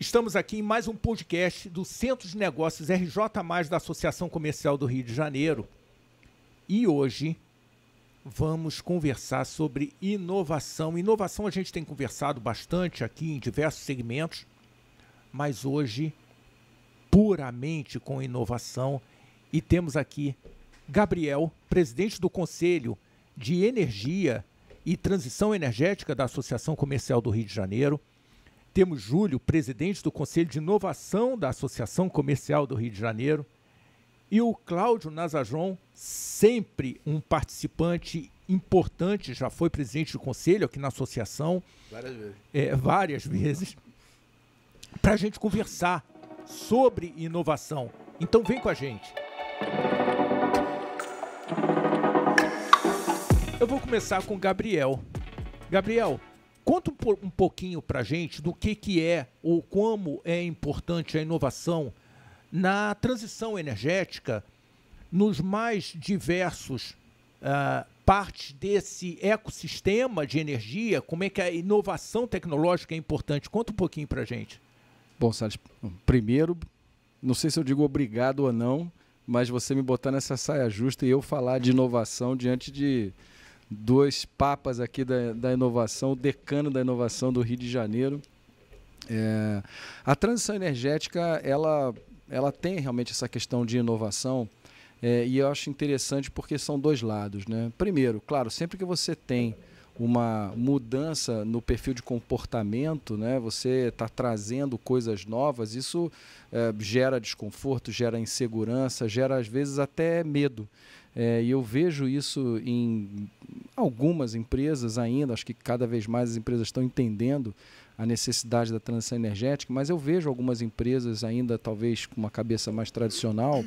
Estamos aqui em mais um podcast do Centro de Negócios RJ, da Associação Comercial do Rio de Janeiro. E hoje vamos conversar sobre inovação. Inovação a gente tem conversado bastante aqui em diversos segmentos, mas hoje puramente com inovação. E temos aqui Gabriel, presidente do Conselho de Energia e Transição Energética da Associação Comercial do Rio de Janeiro temos Júlio, presidente do Conselho de Inovação da Associação Comercial do Rio de Janeiro, e o Cláudio Nazajon, sempre um participante importante, já foi presidente do conselho aqui na associação. Várias vezes. É, várias vezes. Para a gente conversar sobre inovação. Então vem com a gente. Eu vou começar com o Gabriel. Gabriel, Conta um, pouquinho para gente do que, que é ou como é importante a inovação na transição energética nos mais diversos uh, partes desse ecossistema de energia, como é que a inovação tecnológica é importante? Conta um pouquinho para gente. Bom, Salles, primeiro, não sei se eu digo obrigado ou não, mas você me botar nessa saia justa e eu falar de inovação diante de dois papas aqui da, da inovação, o decano da inovação do Rio de Janeiro. É, a transição energética, ela, ela tem realmente essa questão de inovação é, e eu acho interessante porque são dois lados. Né? Primeiro, claro, sempre que você tem uma mudança no perfil de comportamento, né? Você está trazendo coisas novas, isso é, gera desconforto, gera insegurança, gera às vezes até medo. É, e eu vejo isso em algumas empresas ainda, acho que cada vez mais as empresas estão entendendo a necessidade da transição energética, mas eu vejo algumas empresas ainda, talvez com uma cabeça mais tradicional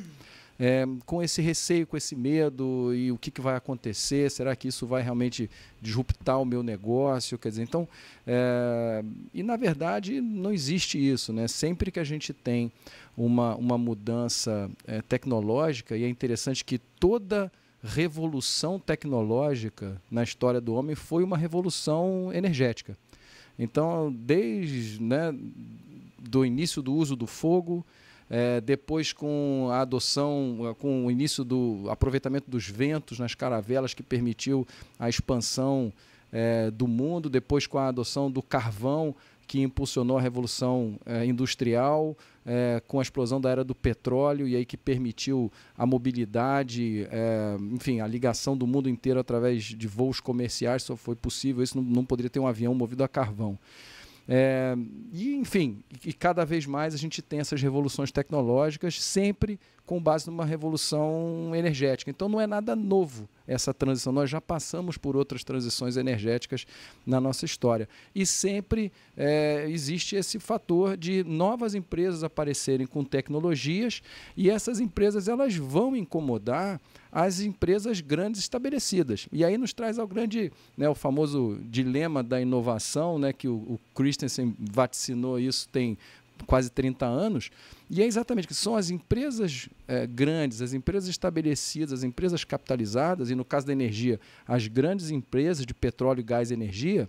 é, com esse receio, com esse medo e o que, que, vai acontecer? Será que isso vai realmente disruptar o meu negócio? Quer dizer, então, é, e na verdade não existe isso, né? Sempre que a gente tem uma, uma mudança é, tecnológica, e é interessante que toda revolução tecnológica na história do homem foi uma revolução energética. Então, desde né, do início do uso do fogo, é, depois com a adoção, é, com o início do aproveitamento dos ventos nas caravelas que permitiu a expansão é, do mundo, depois com a adoção do carvão que impulsionou a revolução é, industrial, é, com a explosão da era do petróleo e aí que permitiu a mobilidade, enfim, a ligação do mundo inteiro através de voos comerciais só foi possível. Isso não, não poderia ter um avião movido a carvão. É, e, enfim, e cada vez mais a gente tem essas revoluções tecnológicas sempre com base numa revolução energética. Então não é nada novo essa transição. Nós já passamos por outras transições energéticas na nossa história. E sempre é, existe esse fator de novas empresas aparecerem com tecnologias e essas empresas elas vão incomodar as empresas grandes estabelecidas. E aí nos traz ao grande, né, o famoso dilema da inovação, né, que o, o Christensen vaticinou isso tem quase 30 anos, e é exatamente que são as empresas eh, grandes, as empresas estabelecidas, as empresas capitalizadas, e no caso da energia, as grandes empresas de petróleo, gás e energia,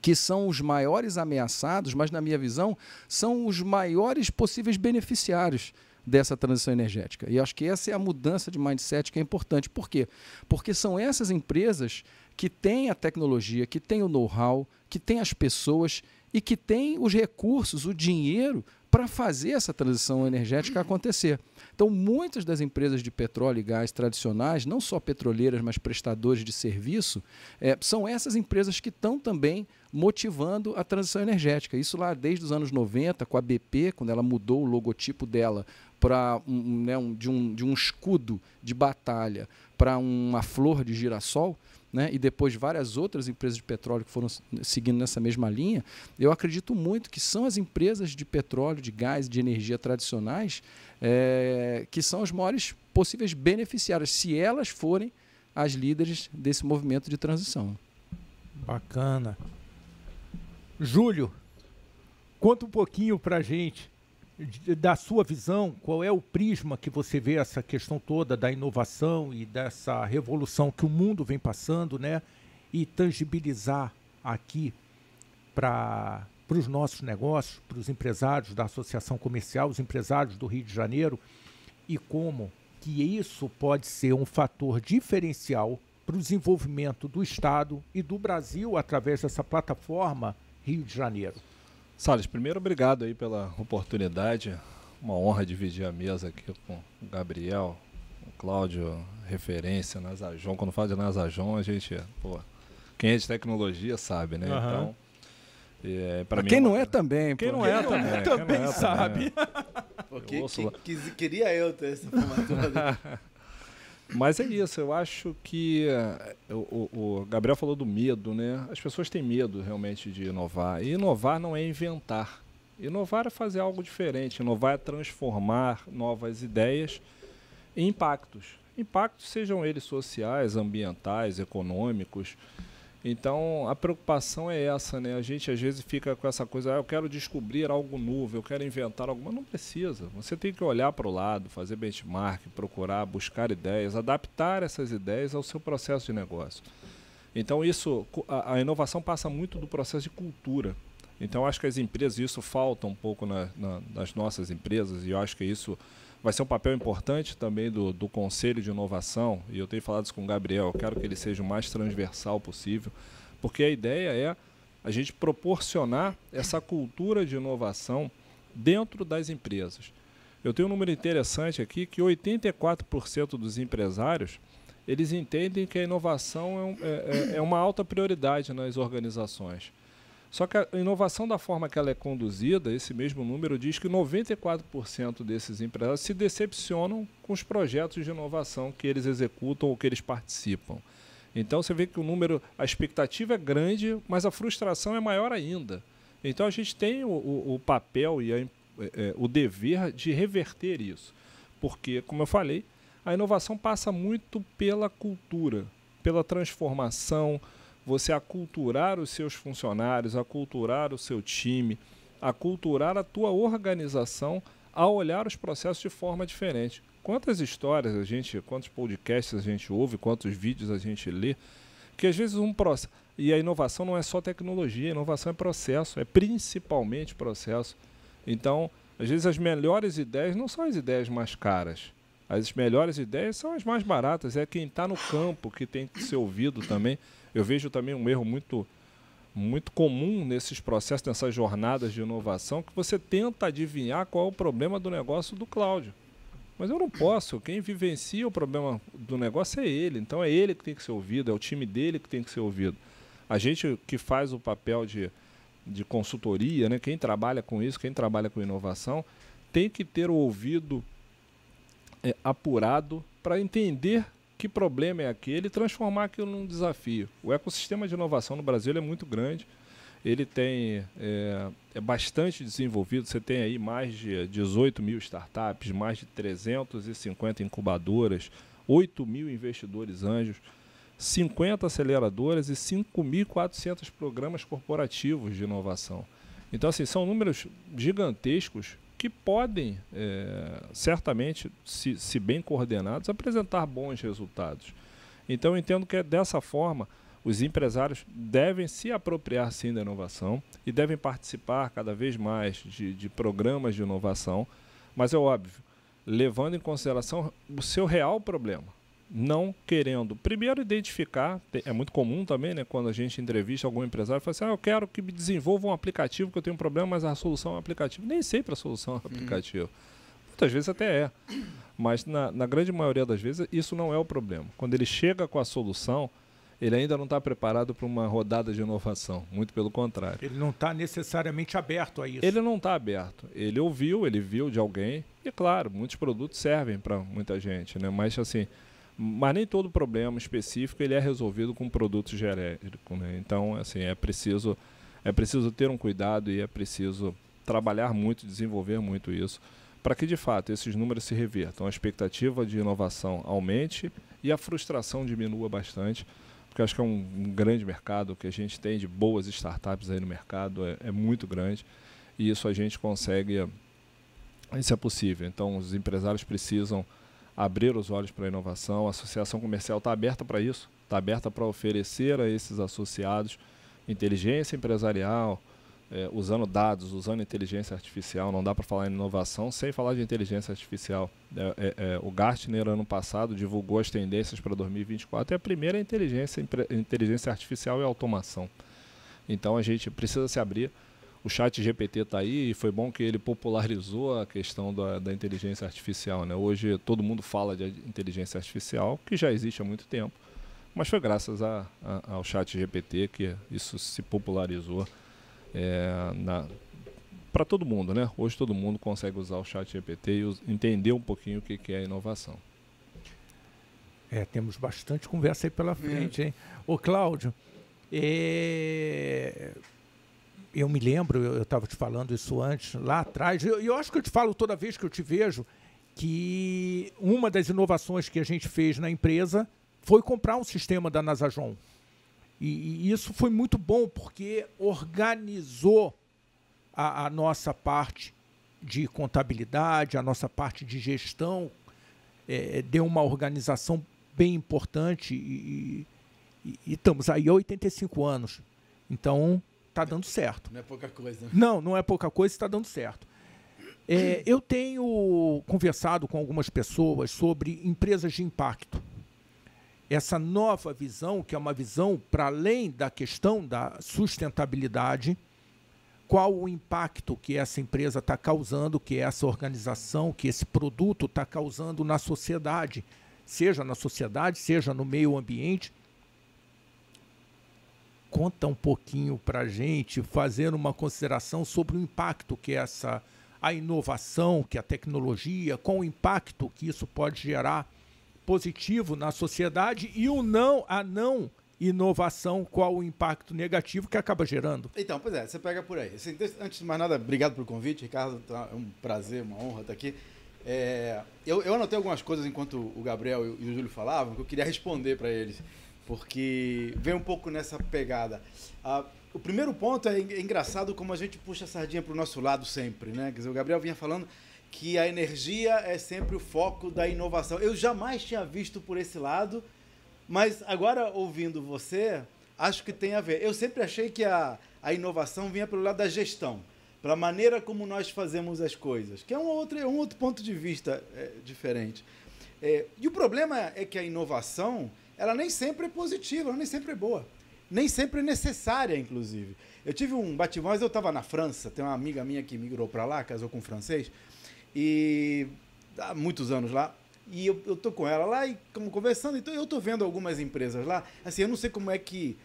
que são os maiores ameaçados, mas na minha visão, são os maiores possíveis beneficiários dessa transição energética. E acho que essa é a mudança de mindset que é importante. Por quê? Porque são essas empresas que têm a tecnologia, que têm o know-how, que têm as pessoas e que tem os recursos, o dinheiro para fazer essa transição energética acontecer. Então, muitas das empresas de petróleo e gás tradicionais, não só petroleiras, mas prestadores de serviço, é, são essas empresas que estão também motivando a transição energética. Isso lá desde os anos 90, com a BP, quando ela mudou o logotipo dela para um, né, um, de, um, de um escudo de batalha para uma flor de girassol né, e depois várias outras empresas de petróleo que foram seguindo nessa mesma linha, eu acredito muito que são as empresas de petróleo, de gás, de energia tradicionais é, que são as maiores possíveis beneficiárias, se elas forem as líderes desse movimento de transição. Bacana. Júlio, conta um pouquinho para gente da sua visão, qual é o prisma que você vê essa questão toda da inovação e dessa revolução que o mundo vem passando, né? E tangibilizar aqui para os nossos negócios, para os empresários da Associação Comercial, os empresários do Rio de Janeiro, e como que isso pode ser um fator diferencial para o desenvolvimento do Estado e do Brasil através dessa plataforma Rio de Janeiro. Salles, primeiro obrigado aí pela oportunidade. Uma honra dividir a mesa aqui com o Gabriel, o Cláudio, referência, Nazajon. Né? Quando fala de Nazajon, né, a gente, pô, quem é de tecnologia sabe, né? Uhum. Então, é, para quem é não é também. Quem é não é também. Também é sabe. Queria eu ter essa formatura. Mas é isso, eu acho que eh, o, o, Gabriel falou do medo, né? As pessoas têm medo realmente de inovar. E inovar não é inventar. Inovar é fazer algo diferente. Inovar é transformar novas ideias em impactos. Impactos sejam eles sociais, ambientais, econômicos. Então a preocupação é essa, né? A gente às vezes fica com essa coisa, ah, eu quero descobrir algo novo, eu quero inventar alguma. Não precisa. Você tem que olhar para o lado, fazer benchmark, procurar, buscar ideias, adaptar essas ideias ao seu processo de negócio. Então isso, a, a inovação passa muito do processo de cultura. Então acho que as empresas, isso falta um pouco na, na, nas nossas empresas, e eu acho que isso Vai ser um papel importante também do, do Conselho de Inovação, e eu tenho falado isso com o Gabriel, quero que ele seja o mais transversal possível, porque a ideia é a gente proporcionar essa cultura de inovação dentro das empresas. Eu tenho um número interessante aqui que 84% dos empresários eles entendem que a inovação é, um, é, é, é uma alta prioridade nas organizações. Só que a inovação da forma que ela é conduzida, esse mesmo número diz que 94% desses empresários se decepcionam com os projetos de inovação que eles executam ou que eles participam. Então você vê que o número, a expectativa é grande, mas a frustração é maior ainda. Então a gente tem o, o, o papel e a, é, é o dever de reverter isso. Porque, como eu falei, a inovação passa muito pela cultura, pela transformação, você aculturar os seus funcionários, aculturar o seu time, aculturar a tua organização a olhar os processos de forma diferente. Quantas histórias a gente, quantos podcasts a gente ouve, quantos vídeos a gente lê, que às vezes um processo. E a inovação não é só tecnologia, a inovação é processo, é principalmente processo. Então, às vezes as melhores ideias não são as ideias mais caras. As melhores ideias são as mais baratas, é quem está no campo que tem que ser ouvido também. Eu vejo também um erro muito muito comum nesses processos, nessas jornadas de inovação, que você tenta adivinhar qual é o problema do negócio do Cláudio. Mas eu não posso. Quem vivencia o problema do negócio é ele. Então é ele que tem que ser ouvido, é o time dele que tem que ser ouvido. A gente que faz o papel de, de consultoria, né? quem trabalha com isso, quem trabalha com inovação, tem que ter o ouvido é, apurado para entender que problema é aquele e transformar aquilo num desafio. O ecossistema de inovação no Brasil é muito grande, ele tem é, é bastante desenvolvido, você tem aí mais de 18 mil startups, mais de 350 incubadoras, 8 mil investidores anjos, 50 aceleradoras e 5.400 programas corporativos de inovação. Então, assim, são números gigantescos que podem, é, certamente, se, se, bem coordenados, apresentar bons resultados. Então, eu entendo que é dessa forma os empresários devem se apropriar sim da inovação e devem participar cada vez mais de, de programas de inovação, mas é óbvio, levando em consideração o seu real problema não querendo, primeiro, identificar, é muito comum também, né, quando a gente entrevista algum empresário, fala assim, ah, eu quero que me desenvolva um aplicativo, que eu tenho um problema, mas a solução é um aplicativo. Nem sempre a solução é um uhum. aplicativo. Hum. Muitas vezes até é, mas na, na grande maioria das vezes isso não é o problema. Quando ele chega com a solução, ele ainda não está preparado para uma rodada de inovação, muito pelo contrário. Ele não está necessariamente aberto a isso. Ele não está aberto. Ele ouviu, ele viu de alguém, e claro, muitos produtos servem para muita gente, né? mas assim, mas nem todo problema específico ele é resolvido com produto genérico, né? Então, assim, é preciso é preciso ter um cuidado e é preciso trabalhar muito, desenvolver muito isso, para que de fato esses números se revertam, a expectativa de inovação aumente e a frustração diminua bastante, porque acho que é um, um grande mercado, o que a gente tem de boas startups aí no mercado é, é muito grande e isso a gente consegue, isso é possível. Então, os empresários precisam abrir os olhos para a inovação. A associação comercial está aberta para isso, está aberta para oferecer a esses associados inteligência empresarial, é, usando dados, usando inteligência artificial. Não dá para falar em inovação sem falar de inteligência artificial. É, é, é o Gartner, ano passado, divulgou as tendências para 2024 e a primeira é inteligência, inteligência artificial e é automação. Então a gente precisa se abrir o chat GPT está aí e foi bom que ele popularizou a questão da, da inteligência artificial. Né? Hoje todo mundo fala de inteligência artificial, que já existe há muito tempo, mas foi graças a, a, ao chat GPT que isso se popularizou é, para todo mundo. Né? Hoje todo mundo consegue usar o chat GPT e entender um pouquinho o que, que é inovação. É, temos bastante conversa aí pela é. frente, é. hein? Ô, Cláudio, é eu me lembro, eu estava te falando isso antes, lá atrás, e eu, eu, acho que eu te falo toda vez que eu te vejo, que uma das inovações que a gente fez na empresa foi comprar um sistema da Nasajon. E, e isso foi muito bom, porque organizou a, a nossa parte de contabilidade, a nossa parte de gestão, é, é deu uma organização bem importante e, e, e estamos aí há 85 anos. Então, tá dando certo. Não é pouca coisa. Né? Não, não é pouca coisa, está dando certo. É, eu tenho conversado com algumas pessoas sobre empresas de impacto. Essa nova visão, que é uma visão para além da questão da sustentabilidade, qual o impacto que essa empresa está causando, que essa organização, que esse produto está causando na sociedade, seja na sociedade, seja no meio ambiente conta um pouquinho para a gente, fazendo uma consideração sobre o impacto que essa a inovação, que a tecnologia, com o impacto que isso pode gerar positivo na sociedade e o não a não inovação, qual o impacto negativo que acaba gerando. Então, pois é, você pega por aí. Assim, antes de mais nada, obrigado pelo convite, Ricardo. Tá, é um prazer, uma honra estar aqui. É, eu, eu, anotei algumas coisas enquanto o Gabriel e o Júlio falavam que eu queria responder para eles porque vem um pouco nessa pegada. Ah, o primeiro ponto é, é engraçado como a gente puxa a sardinha para o nosso lado sempre, né? Quer dizer, o Gabriel vinha falando que a energia é sempre o foco da inovação. Eu jamais tinha visto por esse lado, mas agora ouvindo você, acho que tem a ver. Eu sempre achei que a, a inovação vinha pelo lado da gestão, pela maneira como nós fazemos as coisas, que é um outro, é um outro ponto de vista é, diferente. É, e o problema é que a inovação ela nem sempre é positiva, ela nem sempre é boa. Nem sempre é necessária, inclusive. Eu tive um bate-voz, eu estava na França, tem uma amiga minha que migrou para lá, casou com um francês, e há muitos anos lá. E eu, estou com ela lá e como conversando, então eu estou vendo algumas empresas lá. Assim, eu não sei como é que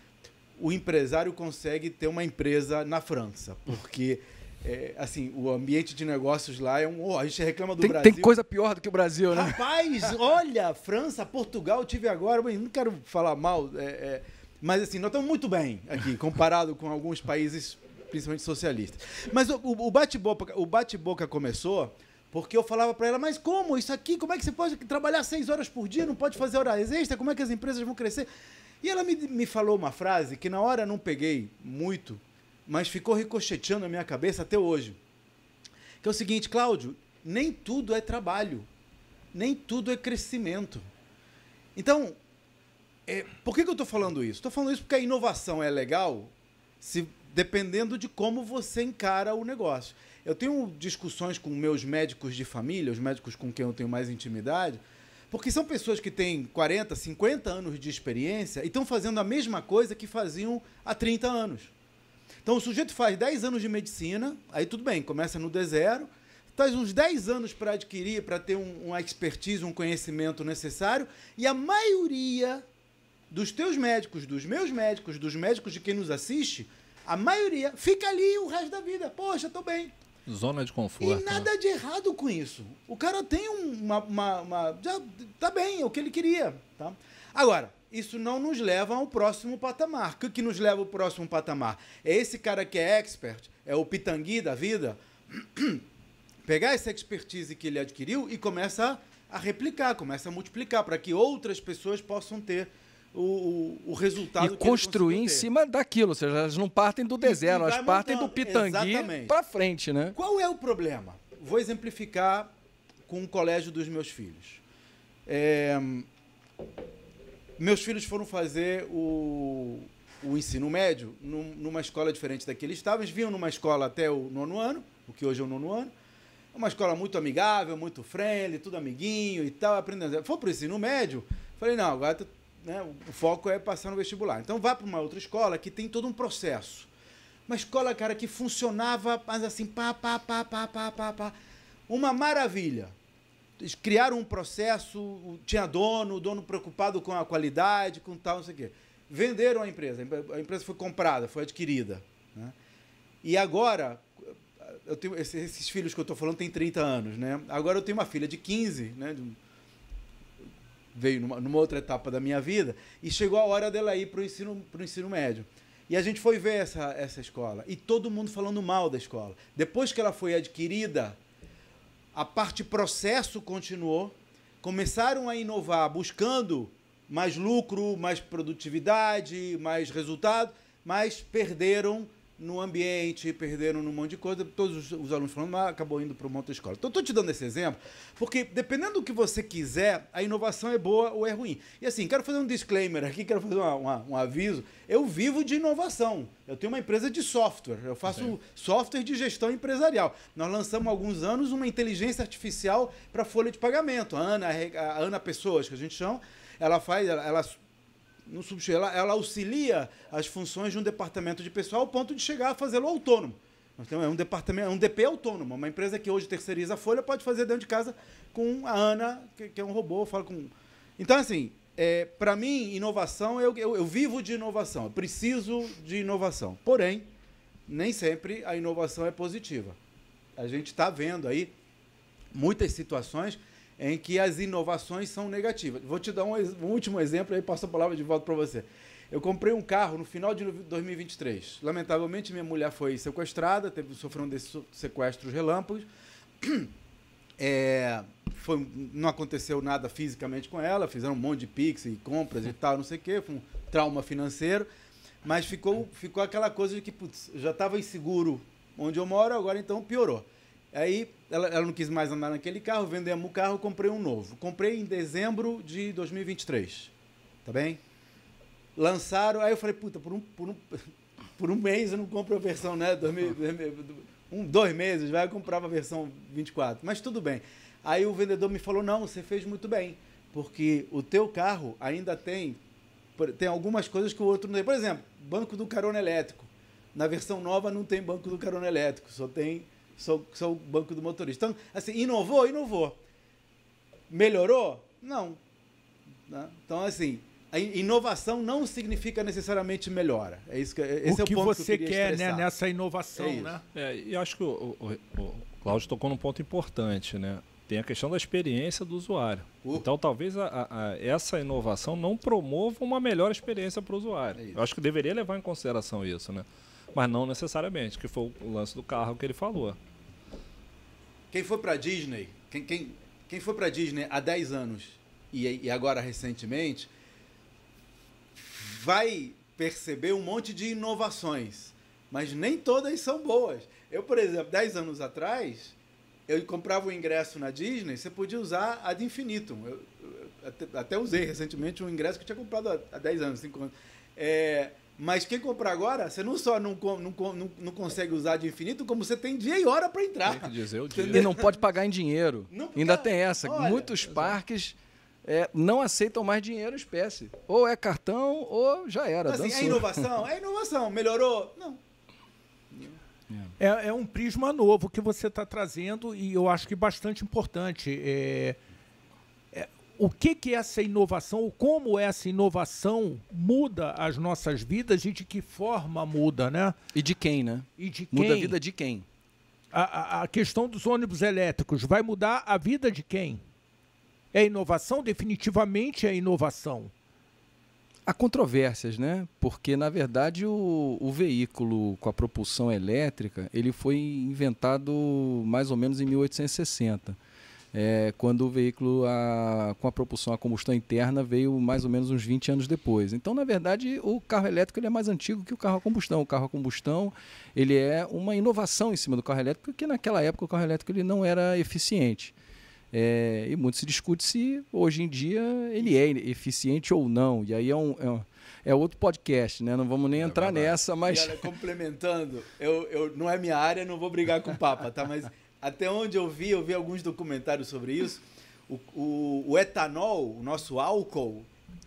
o empresário consegue ter uma empresa na França, porque é, assim, o ambiente de negócios lá é um. Oh, a gente reclama do tem, Brasil. Tem coisa pior do que o Brasil, né? Rapaz, olha, França, Portugal, tive agora. Não quero falar mal, é, é, mas assim, nós estamos muito bem aqui, comparado com alguns países, principalmente socialistas. Mas o, o, o bate-boca bate começou porque eu falava para ela, mas como isso aqui? Como é que você pode trabalhar seis horas por dia? Não pode fazer horas extra? Como é que as empresas vão crescer? E ela me, me falou uma frase que na hora não peguei muito, mas ficou ricocheteando na minha cabeça até hoje. Que é o seguinte, Cláudio, nem tudo é trabalho, nem tudo é crescimento. Então, é, por que, que eu estou falando isso? Estou falando isso porque a inovação é legal se dependendo de como você encara o negócio. Eu tenho discussões com meus médicos de família, os médicos com quem eu tenho mais intimidade, porque são pessoas que têm 40, 50 anos de experiência e estão fazendo a mesma coisa que faziam há 30 anos. Então o sujeito faz 10 anos de medicina, aí tudo bem, começa no D0, faz uns 10 anos para adquirir, para ter um, uma expertise, um conhecimento necessário, e a maioria dos teus médicos, dos meus médicos, dos médicos de quem nos assiste, a maioria fica ali o resto da vida. Poxa, estou bem. Zona de conforto. E né? nada de errado com isso. O cara tem uma, uma, uma, Já tá bem, é o que ele queria. Tá? Agora, isso não nos leva ao próximo patamar. O que, nos leva ao próximo patamar? É esse cara que é expert, é o pitangui da vida, pegar essa expertise que ele adquiriu e começa a replicar, começa a multiplicar, para que outras pessoas possam ter o, o, resultado. E construir em cima daquilo, ou seja, elas não partem do deserto, elas partem montando. do pitangui para frente, né? Qual é o problema? Vou exemplificar com o colégio dos meus filhos. É... Meus filhos foram fazer o, o ensino médio num, numa escola diferente da que eles estavam. Eles vinham numa escola até o nono ano, o que hoje é o nono ano. Uma escola muito amigável, muito friendly, tudo amiguinho e tal, aprendendo. Foi para o ensino médio, falei, não, agora tu, tá, né, o foco é passar no vestibular. Então vá para uma outra escola que tem todo um processo. Uma escola, cara, que funcionava, mas assim, pá, pá, pá, pá, pá, pá, pá. Uma maravilha criaram um processo, tinha dono, o dono preocupado com a qualidade, com tal, não sei o quê. Venderam a empresa, a empresa foi comprada, foi adquirida. Né? E agora, eu tenho esses, esses filhos que eu estou falando têm 30 anos, né? Agora eu tenho uma filha de 15, né? Veio numa, numa outra etapa da minha vida e chegou a hora dela ir para o ensino, ensino médio. E a gente foi ver essa, essa escola e todo mundo falando mal da escola. Depois que ela foi adquirida, a parte processo continuou, começaram a inovar buscando mais lucro, mais produtividade, mais resultado, mas perderam no ambiente, perderam num monte de coisa, todos os, os alunos falando, mas ah, acabou indo para uma outra escola. Então, estou te dando esse exemplo, porque dependendo do que você quiser, a inovação é boa ou é ruim. E assim, quero fazer um disclaimer aqui, quero fazer uma, uma, um aviso. Eu vivo de inovação. Eu tenho uma empresa de software, eu faço Sim. software de gestão empresarial. Nós lançamos há alguns anos uma inteligência artificial para folha de pagamento. A Ana, a Ana Pessoas, que a gente chama, ela faz, ela, ela no substituir, ela, ela, auxilia as funções de um departamento de pessoal ao ponto de chegar a fazê-lo autônomo. Então, é um departamento, é um DP autônomo. Uma empresa que hoje terceiriza a folha pode fazer dentro de casa com a Ana, que, que é um robô, fala com. Então, assim, é, para mim, inovação, eu, eu, eu, vivo de inovação, eu preciso de inovação. Porém, nem sempre a inovação é positiva. A gente está vendo aí muitas situações em que as inovações são negativas. Vou te dar um, um último exemplo, aí passo a palavra de volta para você. Eu comprei um carro no final de 2023. Lamentavelmente, minha mulher foi sequestrada, teve, sofreu um desses sequestros relâmpagos. É, foi, não aconteceu nada fisicamente com ela, fizeram um monte de pix e compras e tal, não sei o quê, foi um trauma financeiro. Mas ficou, ficou aquela coisa de que, putz, já estava inseguro onde eu moro, agora então piorou. Aí ela, ela não quis mais andar naquele carro, vendemos o carro, comprei um novo. Comprei em dezembro de 2023. Tá bem? Lançaram, aí eu falei, puta, por um, por um, por um mês eu não compro a versão, né? Dois, um, dois meses, vai, eu comprava a versão 24. Mas tudo bem. Aí o vendedor me falou, não, você fez muito bem. Porque o teu carro ainda tem tem algumas coisas que o outro não tem. Por exemplo, banco do carona elétrico. Na versão nova não tem banco do carona elétrico, só tem sou, sou o banco do motorista. Então, assim, inovou? Inovou. Melhorou? Não. Né? Então, assim, a inovação não significa necessariamente melhora. É isso que é, esse o que é o ponto você que quer né, nessa inovação, é né? É, e acho que o, o, o Cláudio tocou num ponto importante, né? Tem a questão da experiência do usuário. Uh. Então, talvez a, a, essa inovação não promova uma melhor experiência para o usuário. É Eu acho que deveria levar em consideração isso, né? Mas não necessariamente, que foi o lance do carro que ele falou. Quem foi para Disney, quem, quem, quem foi para Disney há 10 anos e, e agora recentemente, vai perceber um monte de inovações, mas nem todas são boas. Eu, por exemplo, 10 anos atrás, eu comprava o um ingresso na Disney, você podia usar ad infinitum. Eu, eu até, até, usei recentemente um ingresso que eu tinha comprado há, há 10 anos, 5 anos. É, mas quem comprar agora, você não só não, não, não, não consegue usar de infinito, como você tem dia e hora para entrar. Tem que dizer o dia. E não pode pagar em dinheiro. Não, Ainda tem essa. Olha, Muitos parques... É, não aceitam mais dinheiro em espécie. Ou é cartão ou já era. Então, assim, é inovação? É inovação. Melhorou? Não. É, é, é um prisma novo que você está trazendo e eu acho que bastante importante. É, o que, que essa inovação, ou como essa inovação muda as nossas vidas e de que forma muda, né? E de quem, né? E de quem? Muda a vida de quem? A, a, a questão dos ônibus elétricos vai mudar a vida de quem? É inovação? Definitivamente é inovação. Há controvérsias, né? Porque, na verdade, o, o, veículo com a propulsão elétrica, ele foi inventado mais ou menos em 1860 é, quando o veículo a, com a propulsão a combustão interna veio mais ou menos uns 20 anos depois. Então, na verdade, o carro elétrico ele é mais antigo que o carro a combustão. O carro a combustão ele é uma inovação em cima do carro elétrico, porque naquela época o carro elétrico ele não era eficiente. É, e muito se discute se hoje em dia ele é eficiente ou não. E aí é um, é, um, é outro podcast, né? Não vamos nem é entrar nessa, mas. E olha, complementando, eu, eu, não é minha área, não vou brigar com o Papa, tá? Mas até onde eu vi, eu vi alguns documentários sobre isso. O, o, o etanol, o nosso álcool,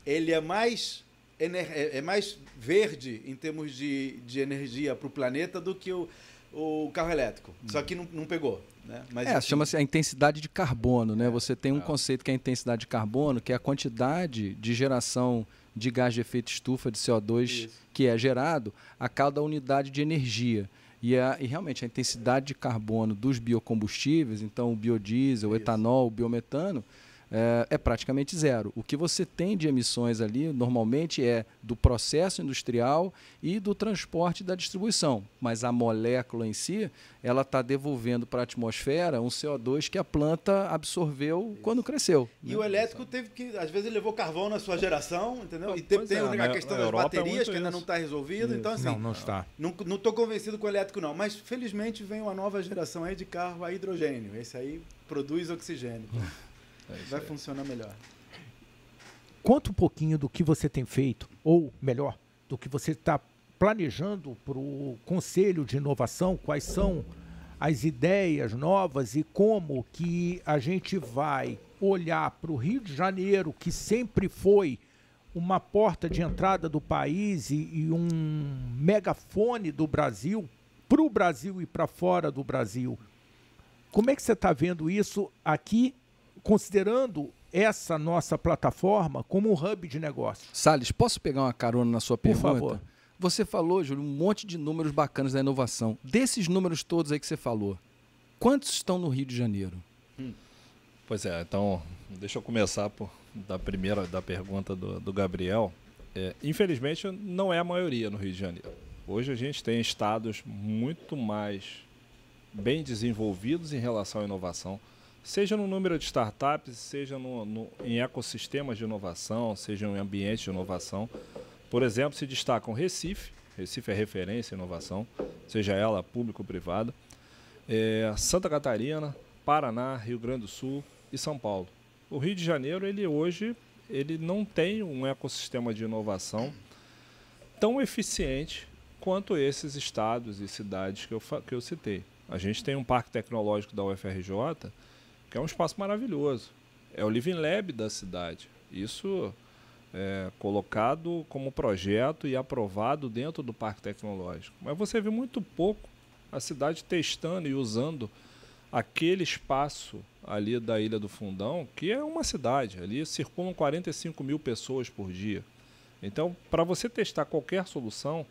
ele é mais, é, é mais verde em termos de, de energia para o planeta do que o, o carro elétrico. Hum. Só que não, não pegou. Né? Mas, é, chama-se a intensidade de carbono. Né? É, Você tem um é. conceito que é a intensidade de carbono, que é a quantidade de geração de gás de efeito estufa, de CO2, Isso. que é gerado a cada unidade de energia. E, a, e realmente a intensidade de carbono dos biocombustíveis, então o biodiesel, o etanol, o biometano, é, é praticamente zero. O que você tem de emissões ali normalmente é do processo industrial e do transporte da distribuição, mas a molécula em si ela está devolvendo para a atmosfera um CO2 que a planta absorveu Isso. quando cresceu. E né? o elétrico teve que, às vezes, ele levou carvão na sua geração, entendeu? e tem é, a né? questão das é baterias, é que ainda não está resolvida. Então, assim, não, não está. Não estou convencido com o elétrico, não. Mas, felizmente, vem uma nova geração aí de carro a hidrogênio. Esse aí produz oxigênio. É vai aí. funcionar melhor. Conta um pouquinho do que você tem feito, ou melhor, do que você está planejando para o Conselho de Inovação, quais são as ideias novas e como que a gente vai olhar para o Rio de Janeiro, que sempre foi uma porta de entrada do país e, e um megafone do Brasil, para o Brasil e para fora do Brasil. Como é que você está vendo isso aqui considerando essa nossa plataforma como um hub de negócio. Sales, posso pegar uma carona na sua pergunta? Por favor. Você falou, Júlio, um monte de números bacanas da inovação. Desses números todos aí que você falou, quantos estão no Rio de Janeiro? Hum. Pois é, então deixa eu começar por, da primeira da pergunta do, do Gabriel. É, infelizmente, não é a maioria no Rio de Janeiro. Hoje a gente tem estados muito mais bem desenvolvidos em relação à inovação seja no número de startups, seja no, no, em ecossistemas de inovação, seja em ambientes de inovação. Por exemplo, se destacam Recife, Recife é referência em inovação, seja ela público ou privada, é, Santa Catarina, Paraná, Rio Grande do Sul e São Paulo. O Rio de Janeiro, ele hoje, ele não tem um ecossistema de inovação tão eficiente quanto esses estados e cidades que eu, que eu citei. A gente tem um parque tecnológico da UFRJ que é um espaço maravilhoso. É o Living Lab da cidade. Isso é colocado como projeto e aprovado dentro do Parque Tecnológico. Mas você vê muito pouco a cidade testando e usando aquele espaço ali da Ilha do Fundão, que é uma cidade, ali circulam 45 mil pessoas por dia. Então, para você testar qualquer solução,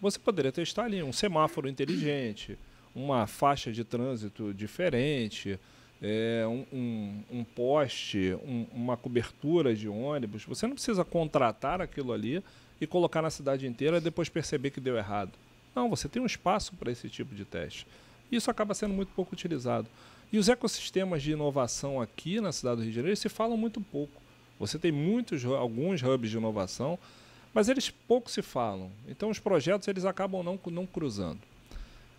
você poderia testar ali um semáforo inteligente, uma faixa de trânsito diferente, é, um, um, poste, um, uma cobertura de ônibus, você não precisa contratar aquilo ali e colocar na cidade inteira e depois perceber que deu errado. Não, você tem um espaço para esse tipo de teste. Isso acaba sendo muito pouco utilizado. E os ecossistemas de inovação aqui na cidade do Rio de Janeiro se falam muito pouco. Você tem muitos, alguns hubs de inovação, mas eles pouco se falam. Então os projetos eles acabam não, não cruzando.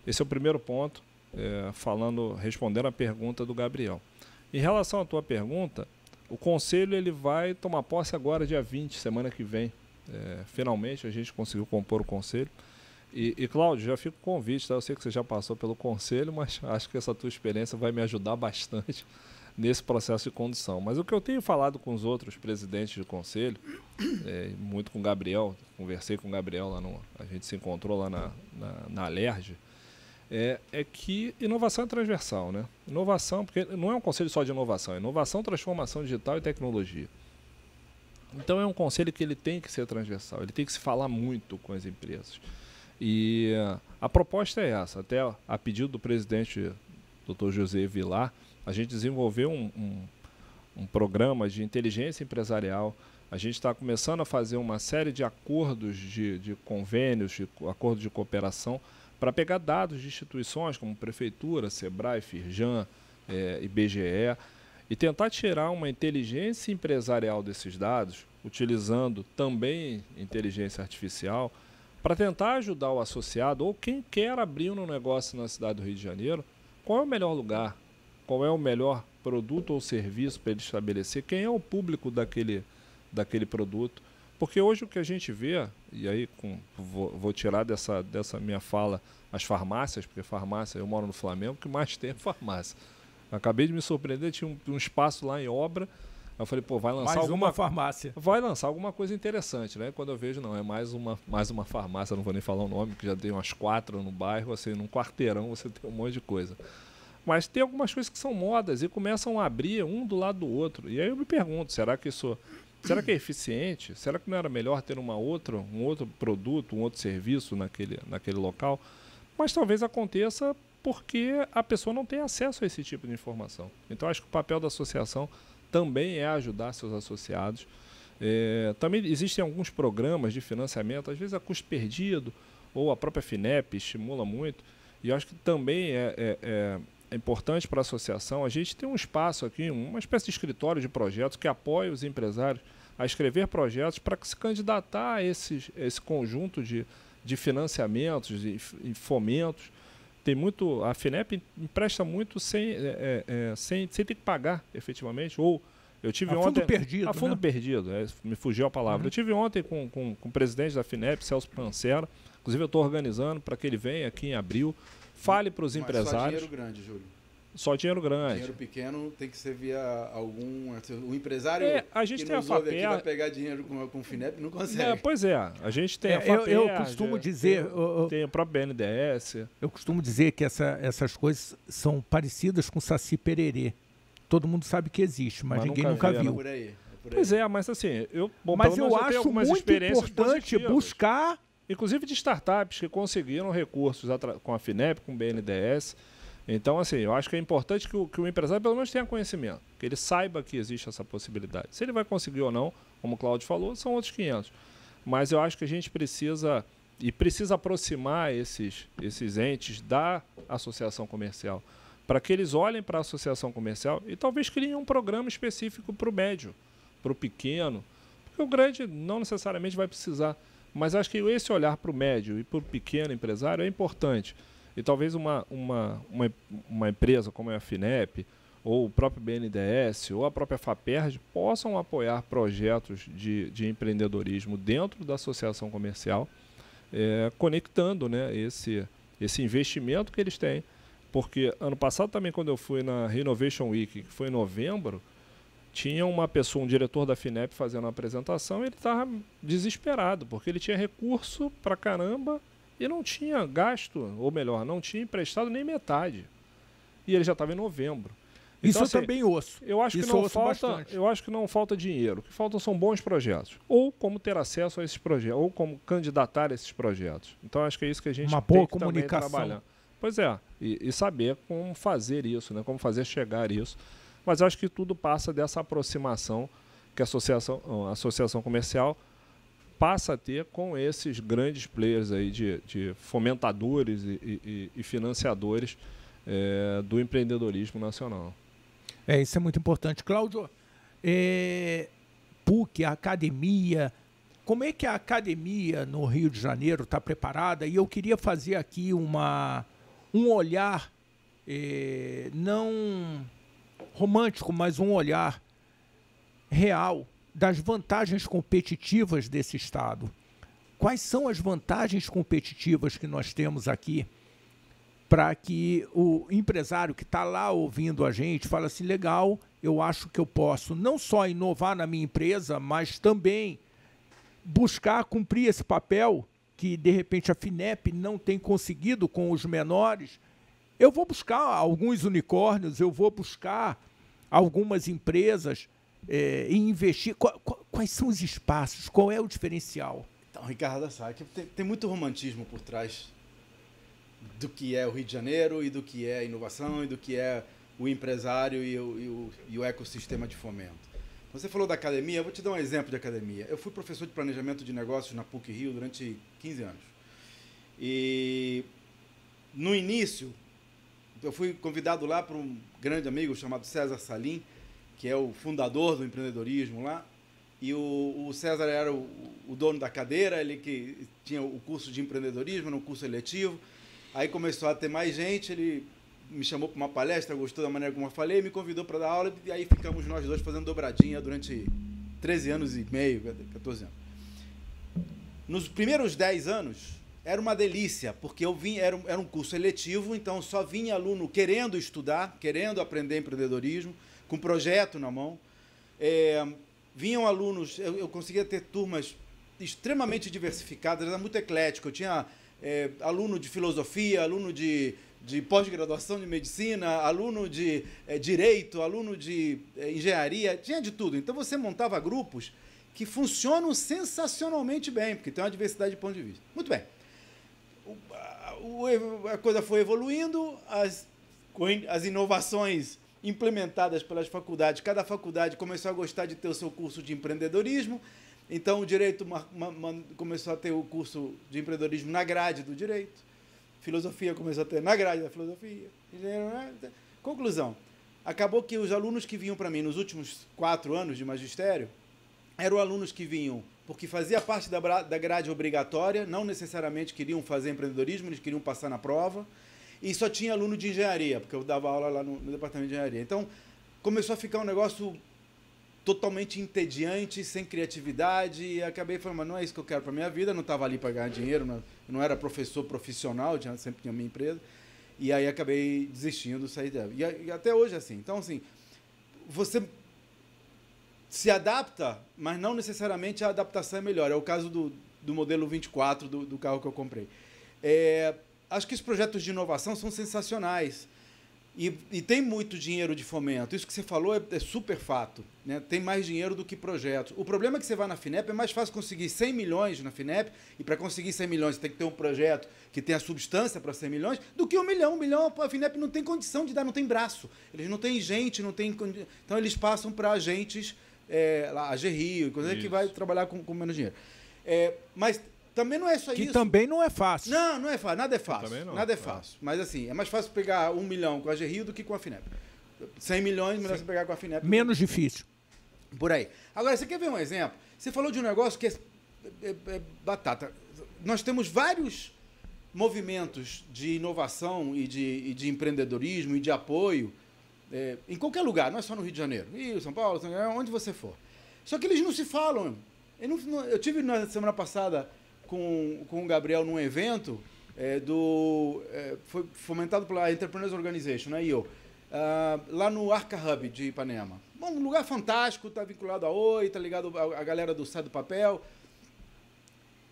Esse é o primeiro ponto é, falando, respondendo a pergunta do Gabriel. Em relação à tua pergunta, o conselho ele vai tomar posse agora, dia 20, semana que vem. É, finalmente a gente conseguiu compor o conselho. E, e Cláudio, já fico convite, tá? eu sei que você já passou pelo conselho, mas acho que essa tua experiência vai me ajudar bastante nesse processo de condução. Mas o que eu tenho falado com os outros presidentes de conselho, é, muito com o Gabriel, conversei com o Gabriel lá no. A gente se encontrou lá na, na, na Alerj, é, é que inovação é transversal, né? Inovação, porque não é um conselho só de inovação, é inovação, transformação digital e tecnologia. Então é um conselho que ele tem que ser transversal, ele tem que se falar muito com as empresas. E a proposta é essa, até a pedido do presidente Dr. José Vilar, a gente desenvolveu um, um, um programa de inteligência empresarial. A gente está começando a fazer uma série de acordos de, de convênios, de acordos de cooperação para pegar dados de instituições como Prefeitura, Sebrae, Firjan, é, IBGE, e tentar tirar uma inteligência empresarial desses dados, utilizando também inteligência artificial, para tentar ajudar o associado ou quem quer abrir um negócio na cidade do Rio de Janeiro, qual é o melhor lugar, qual é o melhor produto ou serviço para ele estabelecer, quem é o público daquele, daquele produto, porque hoje o que a gente vê, e aí com, vou, vou, tirar dessa, dessa minha fala as farmácias, porque farmácia, eu moro no Flamengo, que mais tem é farmácia. acabei de me surpreender, tinha um, um, espaço lá em obra. Eu falei, pô, vai lançar mais alguma uma farmácia. Vai lançar alguma coisa interessante, né? Quando eu vejo, não, é mais uma, mais uma farmácia, não vou nem falar o nome, que já tem umas quatro no bairro, assim, num quarteirão você tem um monte de coisa. Mas tem algumas coisas que são modas e começam a abrir um do lado do outro. E aí eu me pergunto, será que isso Será que é eficiente? Será que não era melhor ter uma outra, um outro produto, um outro serviço naquele, naquele local? Mas talvez aconteça porque a pessoa não tem acesso a esse tipo de informação. Então acho que o papel da associação também é ajudar seus associados. É, também existem alguns programas de financiamento, às vezes a custo perdido, ou a própria FINEP estimula muito. E acho que também é, é, é é importante para a associação, a gente tem um espaço aqui, uma espécie de escritório de projetos que apoia os empresários a escrever projetos para se candidatar a esses, esse conjunto de, de financiamentos e, e fomentos. Tem muito, a FINEP empresta muito sem, é, é, é sem, sem ter que pagar efetivamente, ou eu tive a ontem. Fundo perdido, a fundo né? perdido. É, me fugiu a palavra. Uhum. Eu tive ontem com, com, com, o presidente da FINEP, Celso Pancera. Inclusive, eu estou organizando para que ele venha aqui em abril Fale para os empresários. Só dinheiro grande, Júlio. Só dinheiro grande. Dinheiro pequeno tem que ser via algum. O empresário é, a gente que tem nos a FAPER... aqui vai pegar dinheiro com, com o FINEP não consegue. É, pois é, a gente tem é, a FAPER, eu, eu costumo dizer. Tem, tem a própria BNDES. Eu costumo dizer que essa, essas coisas são parecidas com Saci Pererê. Todo mundo sabe que existe, mas, mas ninguém nunca, viu. É é por aí. Pois é, mas assim, eu, bom, mas eu, eu acho muito importante buscar inclusive de startups que conseguiram recursos com a FINEP, com o BNDES. Então, assim, eu acho que é importante que o, que o, empresário pelo menos tenha conhecimento, que ele saiba que existe essa possibilidade. Se ele vai conseguir ou não, como o Claudio falou, são outros 500. Mas eu acho que a gente precisa e precisa aproximar esses, esses entes da associação comercial, para que eles olhem para a associação comercial e talvez criem um programa específico para o médio, para o pequeno, porque o grande não necessariamente vai precisar. Mas acho que esse olhar para o médio e para o pequeno empresário é importante. E talvez uma, uma, uma, uma, empresa como é a FINEP, ou o próprio BNDES, ou a própria FAPERJ, possam apoiar projetos de, de empreendedorismo dentro da associação comercial, é, conectando né, esse, esse investimento que eles têm. Porque ano passado também, quando eu fui na Renovation Week, que foi em novembro, tinha uma pessoa, um diretor da FINEP fazendo uma apresentação, ele estava desesperado, porque ele tinha recurso para caramba e não tinha gasto, ou melhor, não tinha emprestado nem metade. E ele já estava em novembro. Então, Isso assim, também osso. Eu acho, Isso que não falta, bastante. eu acho que não falta dinheiro. O que faltam são bons projetos. Ou como ter acesso a esses projetos, ou como candidatar a esses projetos. Então acho que é isso que a gente Uma tem boa que comunicação. também trabalhar. Pois é, e, e, saber como fazer isso, né? como fazer chegar isso mas acho que tudo passa dessa aproximação que a associação, a associação comercial passa a ter com esses grandes players aí de, de fomentadores e, e, e financiadores é, do empreendedorismo nacional. É, isso é muito importante. Cláudio, é, PUC, a academia, como é que a academia no Rio de Janeiro está preparada? E eu queria fazer aqui uma, um olhar é, não romântico, mas um olhar real das vantagens competitivas desse Estado. Quais são as vantagens competitivas que nós temos aqui para que o empresário que está lá ouvindo a gente fale assim: legal, eu acho que eu posso não só inovar na minha empresa, mas também buscar cumprir esse papel que de repente a FINEP não tem conseguido com os menores eu vou buscar alguns unicórnios, eu vou buscar algumas empresas é, e investir. quais são os espaços? Qual é o diferencial? Então, Ricardo, sabe é que tem, tem muito romantismo por trás do que é o Rio de Janeiro e do que é a inovação e do que é o empresário e o, e o, e o ecossistema de fomento. Você falou da academia, eu vou te dar um exemplo de academia. Eu fui professor de planejamento de negócios na PUC Rio durante 15 anos. E no início, eu fui convidado lá por um grande amigo chamado César Salim, que é o fundador do empreendedorismo lá. E o, o César era o, o, dono da cadeira, ele que tinha o curso de empreendedorismo, no curso eletivo. Aí começou a ter mais gente, ele me chamou para uma palestra, gostou da maneira como eu falei, me convidou para dar aula, e aí ficamos nós dois fazendo dobradinha durante 13 anos e meio, 14 anos. Nos primeiros 10 anos, era uma delícia, porque eu vim, era, era um curso eletivo, então só vinha aluno querendo estudar, querendo aprender empreendedorismo, com projeto na mão. É, vinham alunos, eu, eu, conseguia ter turmas extremamente diversificadas, era muito eclético. Eu tinha é, aluno de filosofia, aluno de, de pós-graduação de medicina, aluno de é, direito, aluno de é, engenharia, tinha de tudo. Então você montava grupos que funcionam sensacionalmente bem, porque tem uma diversidade de ponto de vista. Muito bem a coisa foi evoluindo, as, as inovações implementadas pelas faculdades, cada faculdade começou a gostar de ter o seu curso de empreendedorismo, então o direito começou a ter o curso de empreendedorismo na grade do direito, filosofia começou a ter na grade da filosofia. Né? Então, conclusão: acabou que os alunos que vinham para mim nos últimos quatro anos de magistério eram alunos que vinham porque fazia parte da, da grade obrigatória, não necessariamente queriam fazer empreendedorismo, eles queriam passar na prova, e só tinha aluno de engenharia, porque eu dava aula lá no, no departamento de engenharia. Então, começou a ficar um negócio totalmente entediante, sem criatividade, e acabei falando, mas não é isso que eu quero para minha vida, eu não estava ali para ganhar dinheiro, não, não era professor profissional, tinha, sempre tinha minha empresa, e aí acabei desistindo, saí dela. E, e até hoje é assim. Então, assim, você se adapta, mas não necessariamente a adaptação é melhor. É o caso do, do modelo 24 do, do carro que eu comprei. É, acho que os projetos de inovação são sensacionais. E, e, tem muito dinheiro de fomento. Isso que você falou é, é super fato. Né? Tem mais dinheiro do que projetos. O problema é que você vai na FINEP, é mais fácil conseguir 100 milhões na FINEP, e para conseguir 100 milhões você tem que ter um projeto que tenha substância para 100 milhões, do que um milhão. Um milhão a FINEP não tem condição de dar, não tem braço. Eles não têm gente, não tem. Então eles passam para agentes é, lá, a Gerrio, coisa isso. É que vai trabalhar com, com menos dinheiro. É, mas também não é só que isso. Que também não é fácil. Não, não é fácil. Nada é fácil. Não, nada é, é fácil. Mas assim, é mais fácil pegar um milhão com a Gerrio do que com a Finep. 100 milhões, melhor Sim. você pegar com a Finep. Menos difícil. Por aí. Agora, você quer ver um exemplo? Você falou de um negócio que é, é, é batata. Nós temos vários movimentos de inovação e de, e de empreendedorismo e de apoio é, em qualquer lugar, não é só no Rio de Janeiro, Rio, São Paulo, São Paulo é onde você for. Só que eles não se falam. Eu, não, eu tive na semana passada com, com o Gabriel num evento é, do é, foi fomentado pela Entrepreneurs Organization, né, eu uh, ah, lá no Arca Hub de Ipanema. Bom, um lugar fantástico, está vinculado a Oi, está ligado à galera do Sai do Papel.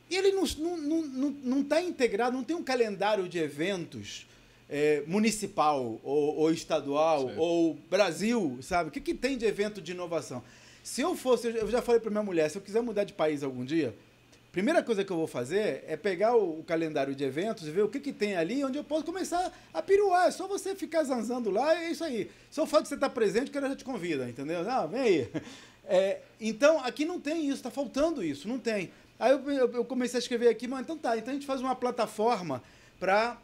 E ele não, não, não, não, não tá integrado, não tem um calendário de eventos é, municipal ou, ou estadual certo. ou Brasil, sabe? O que, que tem de evento de inovação? Se eu fosse, eu já falei para minha mulher, se eu quiser mudar de país algum dia, primeira coisa que eu vou fazer é pegar o, o calendário de eventos e ver o que, que tem ali onde eu posso começar a piruar. É só você ficar zanzando lá, é isso aí. Só eu fato que você está presente que ela já te convida, entendeu? Não, ah, vem aí. É, então, aqui não tem isso, está faltando isso, não tem. Aí eu, eu comecei a escrever aqui, mas então tá, então a gente faz uma plataforma para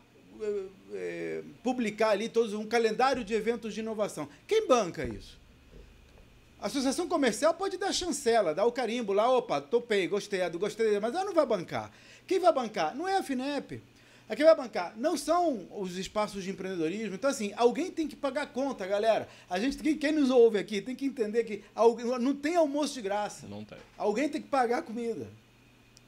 é, publicar ali todos um calendário de eventos de inovação. Quem banca isso? A associação comercial pode dar chancela, dar o carimbo lá, opa, topei, gostei, gostei, mas ela não vai bancar. Quem vai bancar? Não é a FINEP. A é quem vai bancar não são os espaços de empreendedorismo. Então, assim, alguém tem que pagar a conta, galera. A gente, quem nos ouve aqui, tem que entender que não tem almoço de graça. Não tem. Alguém tem que pagar a comida.